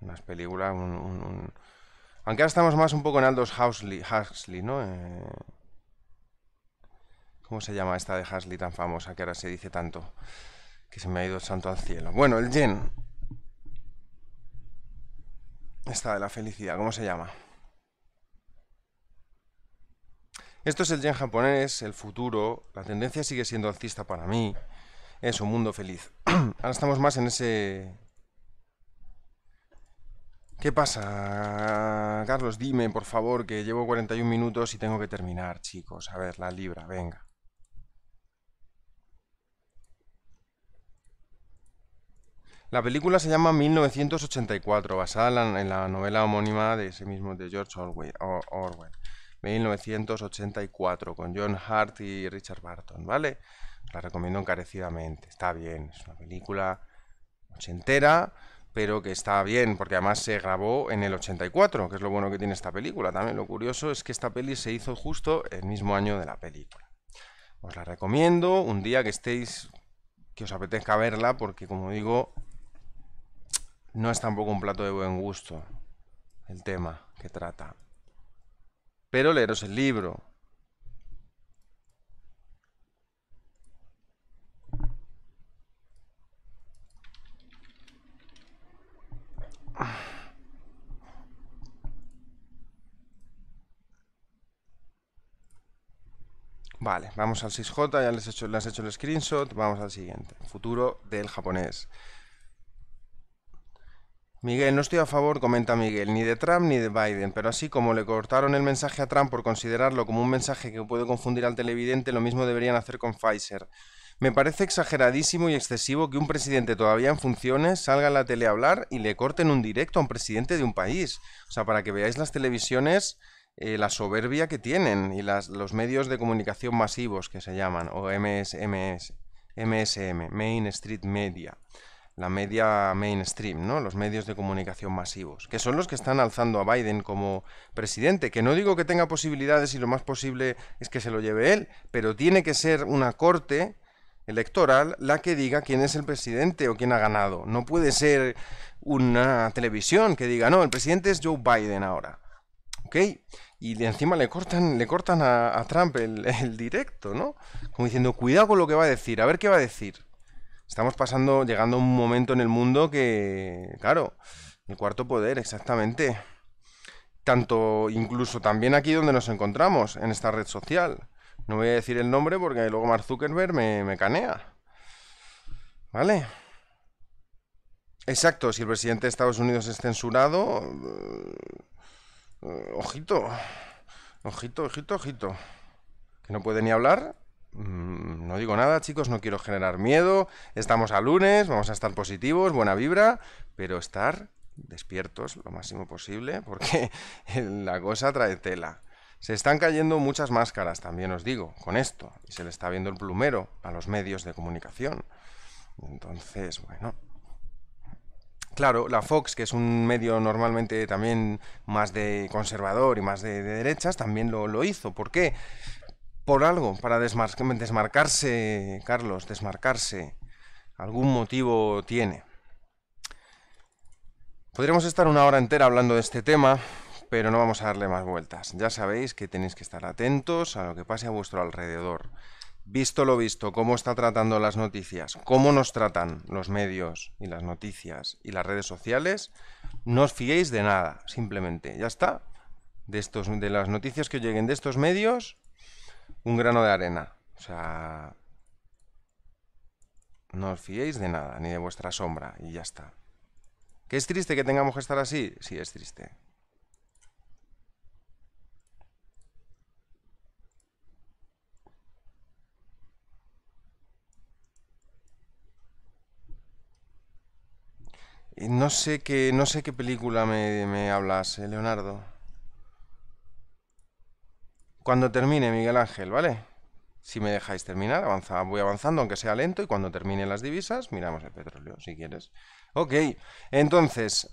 Unas películas, un, Aunque ahora estamos más un poco en Aldous Huxley, ¿no? Eh, ¿Cómo se llama esta de Huxley tan famosa que ahora se dice tanto? Que se me ha ido santo al cielo. Bueno, el Jen, Esta de la felicidad, ¿cómo se llama? Esto es el yen japonés, el futuro, la tendencia sigue siendo alcista para mí, es un mundo feliz. Ahora estamos más en ese... ¿Qué pasa? Carlos, dime, por favor, que llevo 41 minutos y tengo que terminar, chicos. A ver, la libra, venga. La película se llama 1984, basada en la, novela homónima de ese mismo, de George Orwell. 1984 con John Hart y Richard Barton, ¿vale? La recomiendo encarecidamente, está bien, es una película ochentera, pero que está bien, porque además se grabó en el 84, que es lo bueno que tiene esta película. También lo curioso es que esta peli se hizo justo el mismo año de la película. Os la recomiendo un día que estéis, que os apetezca verla, porque como digo, no es tampoco un plato de buen gusto el tema que trata pero leeros el libro. Vale, vamos al 6J, ya les he hecho, les he hecho el screenshot, vamos al siguiente, futuro del japonés. Miguel, no estoy a favor, comenta Miguel, ni de Trump ni de Biden, pero así como le cortaron el mensaje a Trump por considerarlo como un mensaje que puede confundir al televidente, lo mismo deberían hacer con Pfizer. Me parece exageradísimo y excesivo que un presidente todavía en funciones salga a la tele a hablar y le corten un directo a un presidente de un país. O sea, para que veáis las televisiones, eh, la soberbia que tienen y los medios de comunicación masivos que se llaman, o MSM, Main Street Media la media mainstream, ¿no? Los medios de comunicación masivos, que son los que están alzando a Biden como presidente, que no digo que tenga posibilidades y lo más posible es que se lo lleve él, pero tiene que ser una corte electoral la que diga quién es el presidente o quién ha ganado. No puede ser una televisión que diga, no, el presidente es Joe Biden ahora. ¿Ok? Y de encima le cortan, le cortan a, Trump el, el, directo, ¿no? Como diciendo, cuidado con lo que va a decir, a ver qué va a decir estamos pasando, llegando a un momento en el mundo que, claro, el cuarto poder, exactamente. Tanto, incluso también aquí donde nos encontramos, en esta red social. No voy a decir el nombre porque luego Mark Zuckerberg me, me canea. ¿Vale? Exacto, si el presidente de Estados Unidos es censurado, eh, eh, ojito, ojito, ojito, ojito, que no puede ni hablar Mm, no digo nada, chicos, no quiero generar miedo. Estamos a lunes, vamos a estar positivos, buena vibra, pero estar despiertos lo máximo posible porque la cosa trae tela. Se están cayendo muchas máscaras, también os digo, con esto. Y se le está viendo el plumero a los medios de comunicación. Entonces, bueno. Claro, la Fox, que es un medio normalmente también más de conservador y más de, derechas, también lo, lo hizo. ¿Por qué? por algo, para desmarcarse, Carlos, desmarcarse. Algún motivo tiene. Podríamos estar una hora entera hablando de este tema, pero no vamos a darle más vueltas. Ya sabéis que tenéis que estar atentos a lo que pase a vuestro alrededor. Visto lo visto, cómo está tratando las noticias, cómo nos tratan los medios y las noticias y las redes sociales, no os fiéis de nada, simplemente. Ya está. De, estos, de las noticias que lleguen de estos medios, un grano de arena. O sea, no os fiéis de nada, ni de vuestra sombra, y ya está. ¿Que es triste que tengamos que estar así? Sí, es triste. No sé qué, no sé qué película me, me hablas, eh, Leonardo. Cuando termine, Miguel Ángel, ¿vale? Si me dejáis terminar, avanza, voy avanzando, aunque sea lento, y cuando termine las divisas, miramos el petróleo, si quieres. Ok, entonces...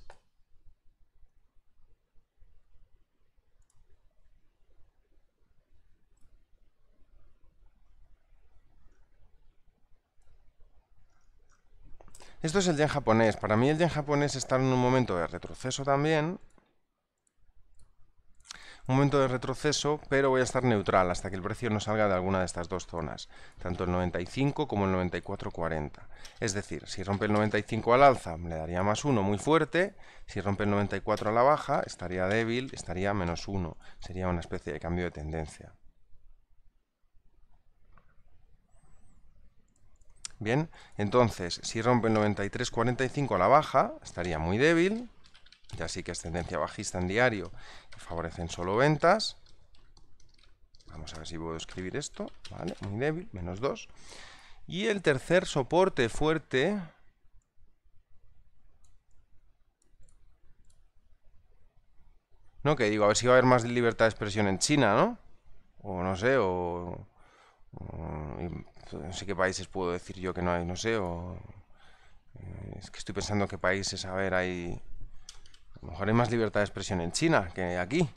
Esto es el yen japonés. Para mí el yen japonés está en un momento de retroceso también, momento de retroceso, pero voy a estar neutral hasta que el precio no salga de alguna de estas dos zonas, tanto el 95 como el 94.40. Es decir, si rompe el 95 al alza, le daría más 1 muy fuerte, si rompe el 94 a la baja, estaría débil, estaría menos 1, sería una especie de cambio de tendencia. Bien, entonces, si rompe el 93.45 a la baja, estaría muy débil, ya sí que es tendencia bajista en diario, favorecen solo ventas. Vamos a ver si puedo escribir esto, ¿vale? Muy débil, menos 2. Y el tercer soporte fuerte... No, que digo, a ver si va a haber más libertad de expresión en China, ¿no? O no sé, o... no sé qué países puedo decir yo que no hay, no sé, o... Eh, es que estoy pensando qué países, a ver, hay... A mejor hay más libertad de expresión en China que aquí,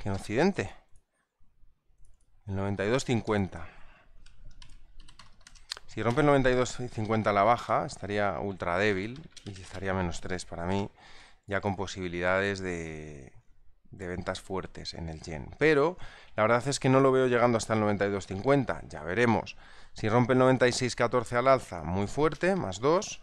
que en Occidente. El 92.50. Si rompe el 92.50 a la baja, estaría ultra débil y estaría menos 3 para mí, ya con posibilidades de, de ventas fuertes en el yen. Pero la verdad es que no lo veo llegando hasta el 92.50, ya veremos. Si rompe el 96.14 al alza, muy fuerte, más 2.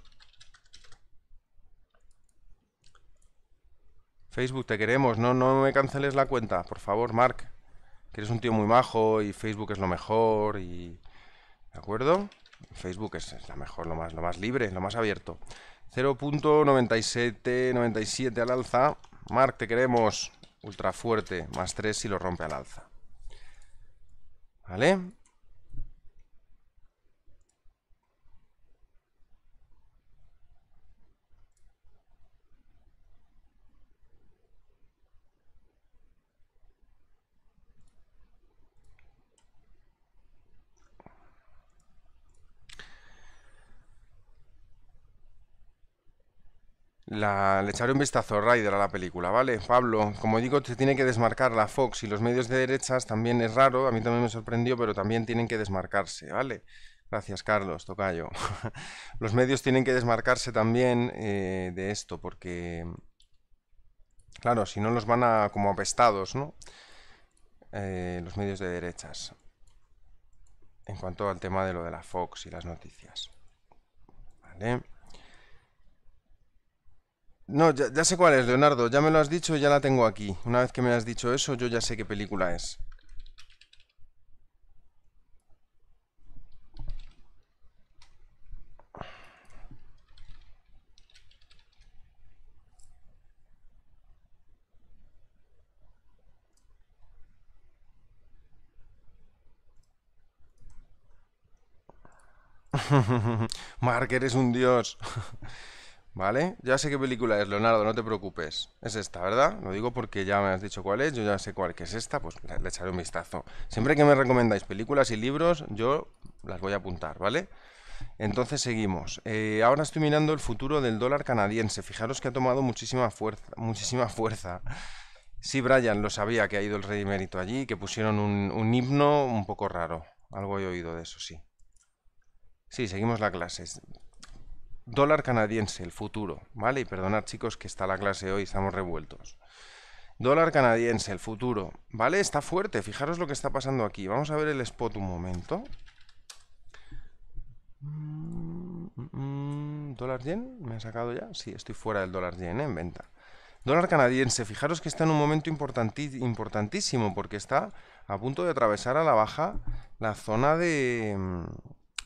Facebook, te queremos, no, no me canceles la cuenta, por favor, Mark. Que eres un tío muy majo y Facebook es lo mejor y... ¿De acuerdo? Facebook es, la mejor, lo más, lo más libre, lo más abierto. 0.97, al alza. Mark, te queremos. Ultra fuerte, más 3 si lo rompe al alza. ¿Vale? le echaré un vistazo, Ryder, a la película, ¿vale? Pablo, como digo, se tiene que desmarcar la Fox y los medios de derechas también es raro, a mí también me sorprendió, pero también tienen que desmarcarse, ¿vale? Gracias, Carlos, tocayo. los medios tienen que desmarcarse también eh, de esto, porque, claro, si no los van a como apestados, ¿no? Eh, los medios de derechas, en cuanto al tema de lo de la Fox y las noticias. ¿Vale? No, ya, sé cuál es, Leonardo. Ya me lo has dicho y ya la tengo aquí. Una vez que me has dicho eso, yo ya sé qué película es. Mark, eres un dios. ¿Vale? Ya sé qué película es, Leonardo, no te preocupes. Es esta, ¿verdad? Lo digo porque ya me has dicho cuál es, yo ya sé cuál que es esta, pues le echaré un vistazo. Siempre que me recomendáis películas y libros, yo las voy a apuntar, ¿vale? Entonces seguimos. Eh, ahora estoy mirando el futuro del dólar canadiense. Fijaros que ha tomado muchísima fuerza, muchísima fuerza. Sí, Brian, lo sabía que ha ido el rey mérito allí, que pusieron un himno un poco raro. Algo he oído de eso, sí. Sí, seguimos la clase dólar canadiense, el futuro, ¿vale? Y perdonad chicos que está la clase hoy, estamos revueltos. Dólar canadiense, el futuro, ¿vale? Está fuerte, fijaros lo que está pasando aquí. Vamos a ver el spot un momento. ¿Dólar yen? ¿Me ha sacado ya? Sí, estoy fuera del dólar yen ¿eh? en venta. Dólar canadiense, fijaros que está en un momento importantísimo porque está a punto de atravesar a la baja la zona de mm,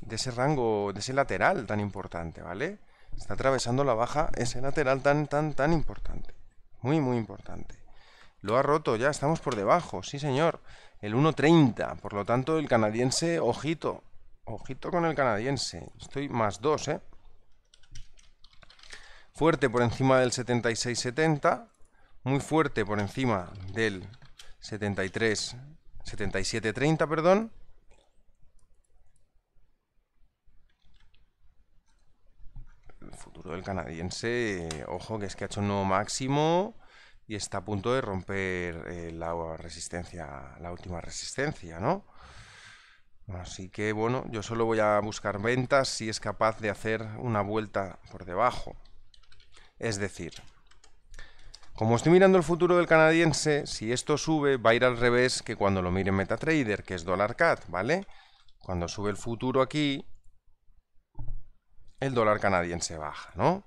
de ese rango, de ese lateral tan importante, ¿vale? Está atravesando la baja ese lateral tan, tan, tan importante. Muy, muy importante. Lo ha roto ya, estamos por debajo, sí señor. El 1.30, por lo tanto el canadiense, ojito. Ojito con el canadiense. Estoy más 2, ¿eh? Fuerte por encima del 76.70. Muy fuerte por encima del 73, 77.30, perdón del el canadiense. Ojo, que es que ha hecho un nuevo máximo y está a punto de romper eh, la resistencia, la última resistencia, ¿no? Así que bueno, yo solo voy a buscar ventas si es capaz de hacer una vuelta por debajo. Es decir, como estoy mirando el futuro del canadiense, si esto sube va a ir al revés que cuando lo mire en MetaTrader, que es dólar CAD, ¿vale? Cuando sube el futuro aquí, el dólar canadiense baja, ¿no?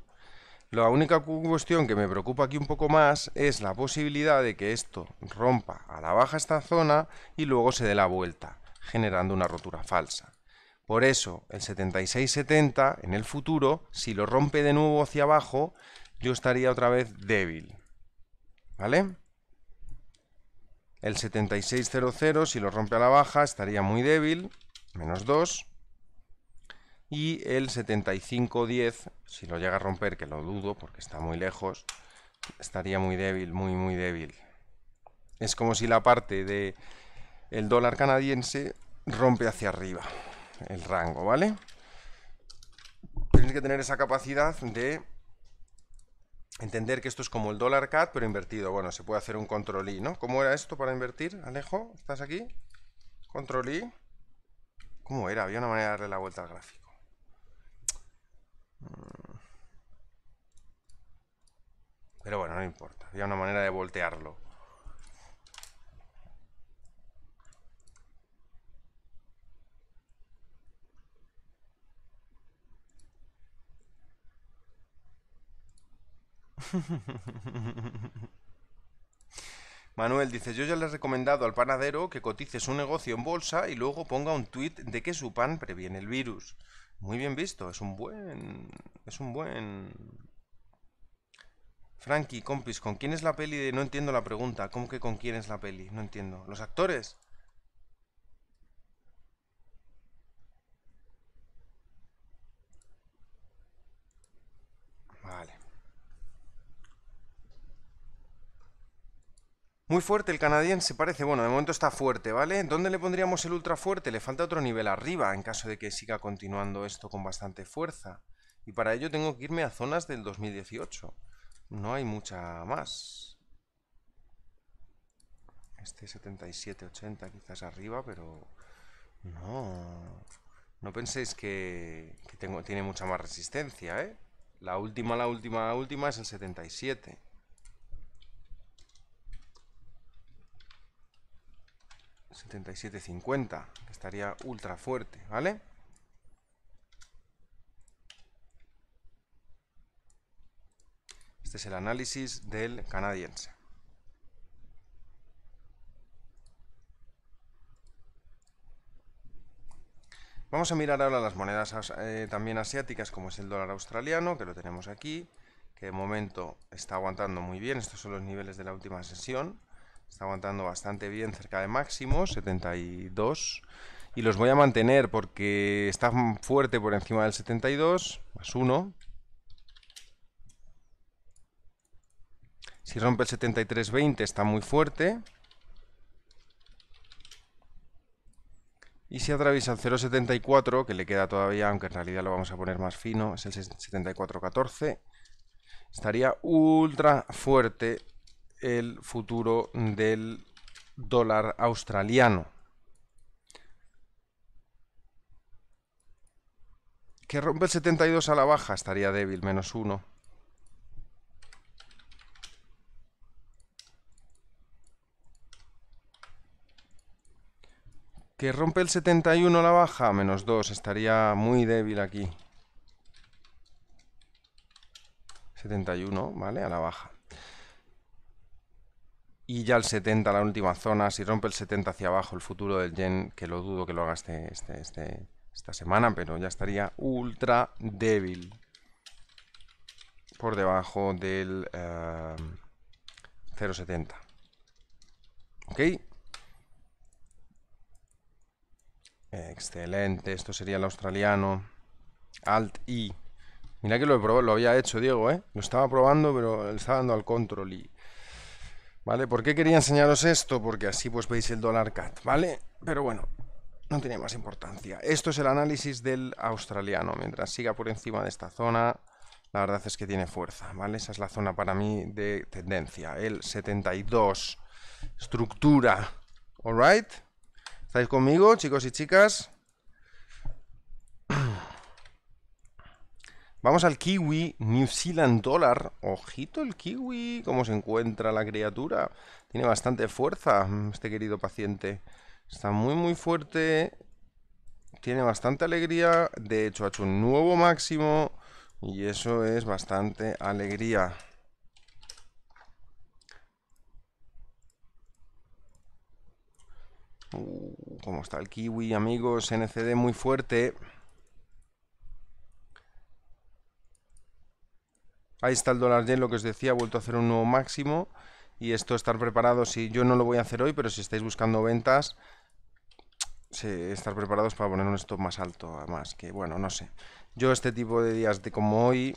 La única cuestión que me preocupa aquí un poco más es la posibilidad de que esto rompa a la baja esta zona y luego se dé la vuelta, generando una rotura falsa. Por eso, el 76.70 en el futuro, si lo rompe de nuevo hacia abajo, yo estaría otra vez débil. ¿Vale? El 76.00, si lo rompe a la baja, estaría muy débil, menos 2 y el 7510, si lo llega a romper, que lo dudo porque está muy lejos, estaría muy débil, muy muy débil. Es como si la parte de el dólar canadiense rompe hacia arriba el rango, ¿vale? Tienes que tener esa capacidad de entender que esto es como el dólar CAD, pero invertido. Bueno, se puede hacer un control I, ¿no? ¿Cómo era esto para invertir, Alejo? ¿Estás aquí? Control I. ¿Cómo era? Había una manera de darle la vuelta al gráfico. Pero bueno, no importa. Había una manera de voltearlo. Manuel dice, yo ya le he recomendado al panadero que cotice su negocio en bolsa y luego ponga un tuit de que su pan previene el virus. Muy bien visto, es un buen... Es un buen... Frankie, compis, ¿con quién es la peli de... No entiendo la pregunta. ¿Cómo que con quién es la peli? No entiendo. ¿Los actores? Muy fuerte el canadiense, parece. Bueno, de momento está fuerte, ¿vale? ¿Dónde le pondríamos el ultra fuerte? Le falta otro nivel arriba, en caso de que siga continuando esto con bastante fuerza. Y para ello tengo que irme a zonas del 2018. No hay mucha más. Este 77, 80 quizás arriba, pero... No... No penséis que, tengo, tiene mucha más resistencia, ¿eh? La última, la última, la última es el 77. 77.50. Estaría ultra fuerte, ¿vale? Este es el análisis del canadiense. Vamos a mirar ahora las monedas eh, también asiáticas, como es el dólar australiano, que lo tenemos aquí, que de momento está aguantando muy bien, estos son los niveles de la última sesión, Está aguantando bastante bien cerca de máximo, 72. Y los voy a mantener porque está fuerte por encima del 72, más 1. Si rompe el 73.20 está muy fuerte. Y si atraviesa el 0.74, que le queda todavía, aunque en realidad lo vamos a poner más fino, es el 74.14, estaría ultra fuerte el futuro del dólar australiano. Que rompe el 72 a la baja, estaría débil, menos 1. Que rompe el 71 a la baja, menos 2, estaría muy débil aquí. 71, ¿vale? A la baja y ya el 70, la última zona, si rompe el 70 hacia abajo el futuro del Gen, que lo dudo que lo haga este, este, este esta semana, pero ya estaría ultra débil por debajo del 0,70. Eh, ¿Ok? Excelente, esto sería el australiano. Alt-I. Mira que lo, había hecho Diego, ¿eh? Lo estaba probando, pero le estaba dando al control y ¿Vale? ¿Por qué quería enseñaros esto? Porque así pues veis el dólar CAT, ¿vale? Pero bueno, no tiene más importancia. Esto es el análisis del australiano. Mientras siga por encima de esta zona, la verdad es que tiene fuerza, ¿vale? Esa es la zona para mí de tendencia. El 72. Estructura. right, ¿Estáis conmigo, chicos y chicas? Vamos al kiwi New Zealand Dollar. Ojito el kiwi, cómo se encuentra la criatura. Tiene bastante fuerza mm, este querido paciente. Está muy muy fuerte. Tiene bastante alegría. De hecho ha hecho un nuevo máximo. Y eso es bastante alegría. como uh, ¿Cómo está el kiwi, amigos? NCD muy fuerte. Ahí está el dólar yen, lo que os decía, ha vuelto a hacer un nuevo máximo. Y esto estar preparados, si yo no lo voy a hacer hoy, pero si estáis buscando ventas, estar preparados para poner un stop más alto, además, que bueno, no sé. Yo este tipo de días de como hoy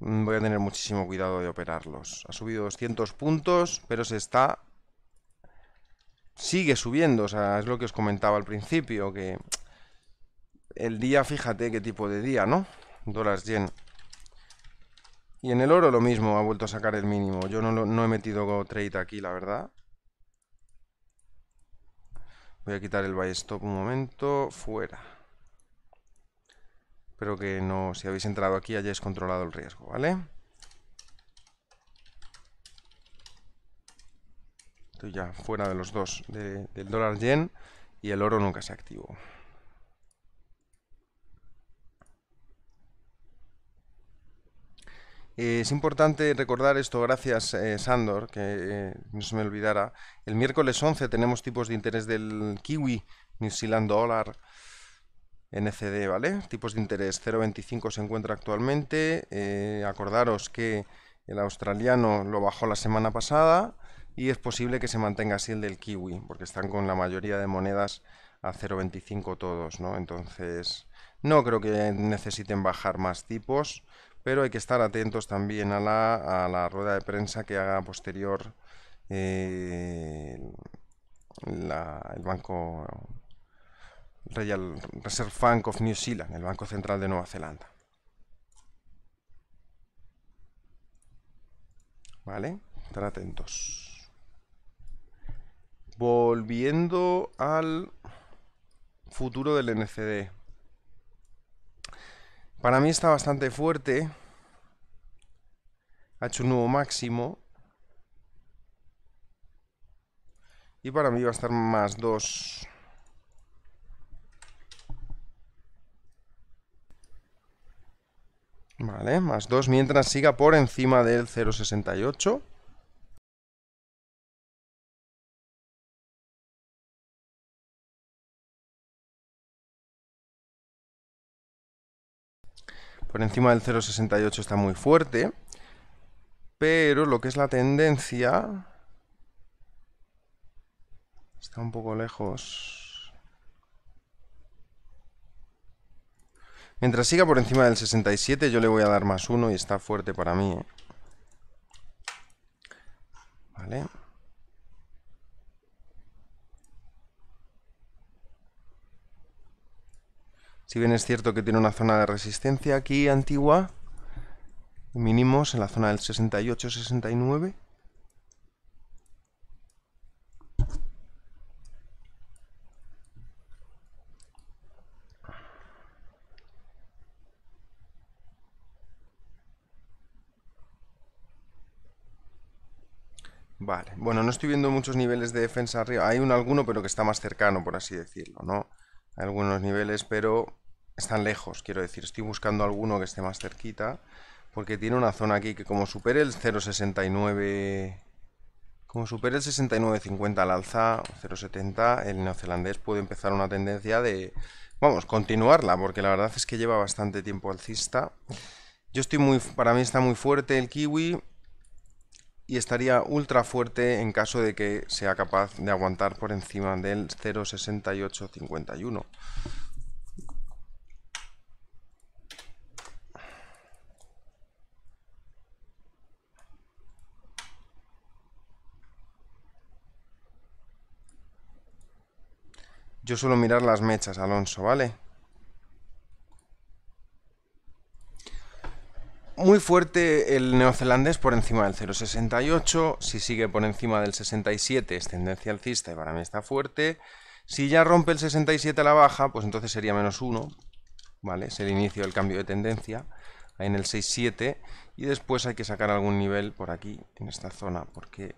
mm, voy a tener muchísimo cuidado de operarlos. Ha subido 200 puntos, pero se está... Sigue subiendo, o sea, es lo que os comentaba al principio, que el día, fíjate qué tipo de día, ¿no? Dólar yen. Y en el oro lo mismo, ha vuelto a sacar el mínimo. Yo no, he metido trade aquí, la verdad. Voy a quitar el buy stop un momento. Fuera. Espero que no, si habéis entrado aquí hayáis controlado el riesgo, ¿vale? Estoy ya fuera de los dos, del dólar yen y el oro nunca se activó. Eh, es importante recordar esto, gracias eh, Sandor, que eh, no se me olvidara. El miércoles 11 tenemos tipos de interés del kiwi, New Zealand Dollar, NCD, ¿vale? Tipos de interés 0,25 se encuentra actualmente. acordaros que el australiano lo bajó la semana pasada y es posible que se mantenga así el del kiwi, porque están con la mayoría de monedas a 0,25 todos, ¿no? Entonces, no creo que necesiten bajar más tipos pero hay que estar atentos también a la, rueda de prensa que haga posterior eh, el banco Royal Reserve Bank of New Zealand, el Banco Central de Nueva Zelanda. ¿Vale? Estar atentos. Volviendo al futuro del NCD. Para mí está bastante fuerte. Ha hecho un nuevo máximo. Y para mí va a estar más 2. Vale, más 2 mientras siga por encima del 0.68. por encima del 0,68 está muy fuerte, pero lo que es la tendencia está un poco lejos. Mientras siga por encima del 67 yo le voy a dar más uno y está fuerte para mí. ¿eh? Vale. Si bien es cierto que tiene una zona de resistencia aquí antigua, mínimos en la zona del 68-69. Vale, bueno, no estoy viendo muchos niveles de defensa arriba. Hay un alguno, pero que está más cercano, por así decirlo, ¿no? algunos niveles, pero están lejos, quiero decir, estoy buscando alguno que esté más cerquita, porque tiene una zona aquí que como supere el 0,69, como supere el 69,50 al alza, 0,70, el neozelandés puede empezar una tendencia de, vamos, continuarla, porque la verdad es que lleva bastante tiempo alcista. Yo estoy muy, para mí está muy fuerte el kiwi, y estaría ultra fuerte en caso de que sea capaz de aguantar por encima del 0.6851. Yo suelo mirar las mechas, Alonso, ¿vale? muy fuerte el neozelandés por encima del 0,68. Si sigue por encima del 67 es tendencia alcista y para mí está fuerte. Si ya rompe el 67 a la baja, pues entonces sería menos 1. ¿Vale? Es el inicio del cambio de tendencia. en el 6,7. Y después hay que sacar algún nivel por aquí, en esta zona, porque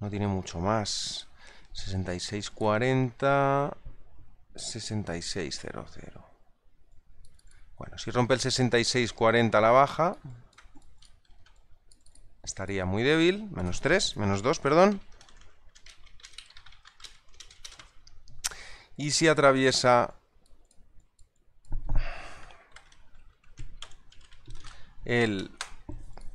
no tiene mucho más. 66,40. 66,00. Bueno, si rompe el 66-40 a la baja, estaría muy débil. Menos 3, menos 2, perdón. Y si atraviesa el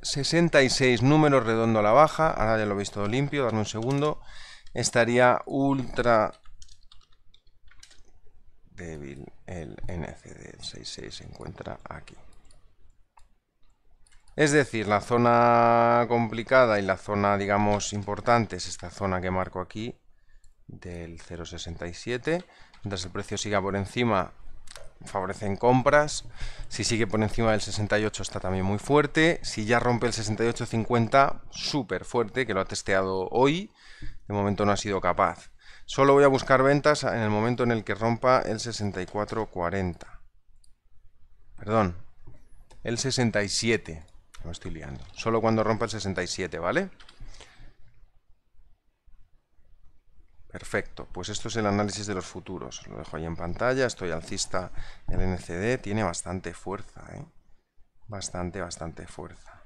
66, número redondo a la baja, ahora ya lo veis todo limpio, darme un segundo, estaría ultra débil el ncd 66 se encuentra aquí. Es decir, la zona complicada y la zona, digamos, importante es esta zona que marco aquí del 0,67. Mientras el precio siga por encima, favorecen compras. Si sigue por encima del 68 está también muy fuerte. Si ya rompe el 68,50, súper fuerte, que lo ha testeado hoy. De momento no ha sido capaz. Solo voy a buscar ventas en el momento en el que rompa el 6440. Perdón, el 67. Me estoy liando. Solo cuando rompa el 67, ¿vale? Perfecto, pues esto es el análisis de los futuros. Lo dejo ahí en pantalla, estoy alcista, el NCD tiene bastante fuerza, ¿eh? Bastante, bastante fuerza.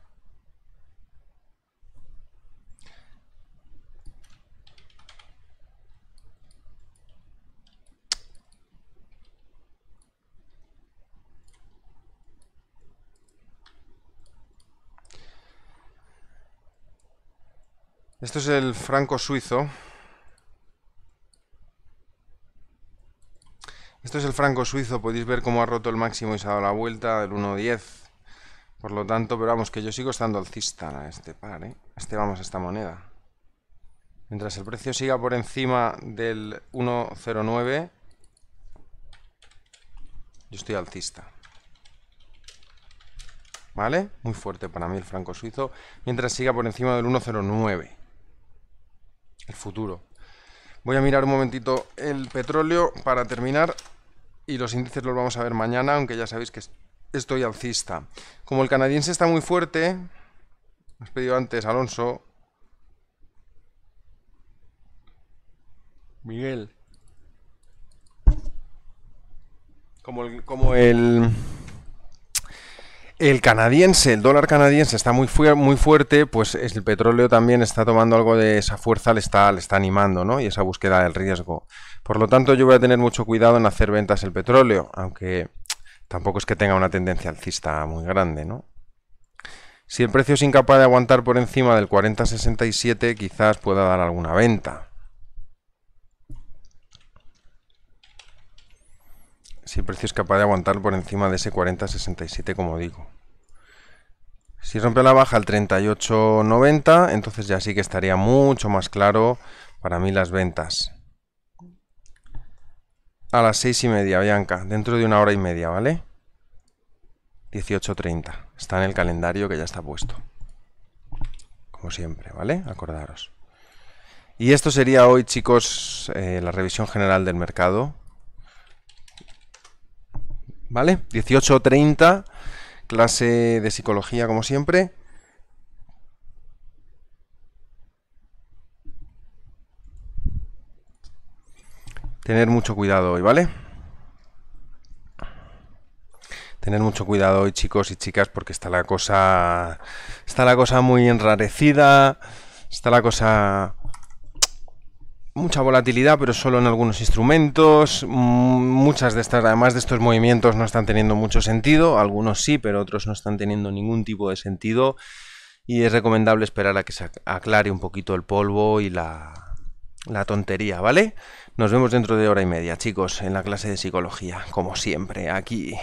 Esto es el franco suizo. Esto es el franco suizo, podéis ver cómo ha roto el máximo y se ha dado la vuelta del 1.10. Por lo tanto, pero vamos, que yo sigo estando alcista a este par, ¿eh? Este vamos a esta moneda. Mientras el precio siga por encima del 1.09, yo estoy alcista. ¿Vale? Muy fuerte para mí el franco suizo. Mientras siga por encima del 1.09 el futuro. Voy a mirar un momentito el petróleo para terminar y los índices los vamos a ver mañana, aunque ya sabéis que estoy alcista. Como el canadiense está muy fuerte, has pedido antes, Alonso. Miguel. Como el, como el el canadiense, el dólar canadiense está muy, fuerte, pues el petróleo también está tomando algo de esa fuerza, le está, animando, ¿no? Y esa búsqueda del riesgo. Por lo tanto, yo voy a tener mucho cuidado en hacer ventas el petróleo, aunque tampoco es que tenga una tendencia alcista muy grande, ¿no? Si el precio es incapaz de aguantar por encima del 40.67, quizás pueda dar alguna venta. si el precio es capaz de aguantar por encima de ese 40.67 como digo. Si rompe la baja al 38.90, entonces ya sí que estaría mucho más claro para mí las ventas. A las 6 y media, Bianca, dentro de una hora y media, ¿vale? 18.30. Está en el calendario que ya está puesto. Como siempre, ¿vale? Acordaros. Y esto sería hoy, chicos, eh, la revisión general del mercado. ¿Vale? 18.30, clase de psicología como siempre. Tener mucho cuidado hoy, ¿vale? Tener mucho cuidado hoy, chicos y chicas, porque está la cosa. Está la cosa muy enrarecida. Está la cosa mucha volatilidad, pero solo en algunos instrumentos. Mm, muchas de estas, además de estos movimientos, no están teniendo mucho sentido. Algunos sí, pero otros no están teniendo ningún tipo de sentido. Y es recomendable esperar a que se aclare un poquito el polvo y la, la tontería, ¿vale? Nos vemos dentro de hora y media, chicos, en la clase de psicología, como siempre, aquí.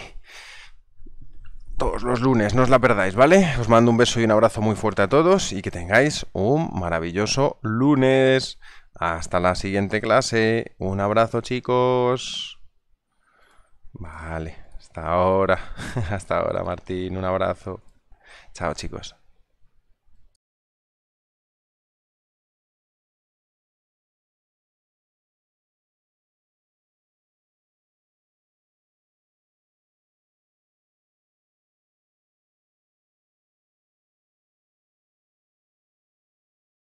Todos los lunes, no os la perdáis, ¿vale? Os mando un beso y un abrazo muy fuerte a todos y que tengáis un maravilloso lunes. Hasta la siguiente clase. Un abrazo, chicos. Vale, hasta ahora. Hasta ahora, Martín. Un abrazo. Chao, chicos.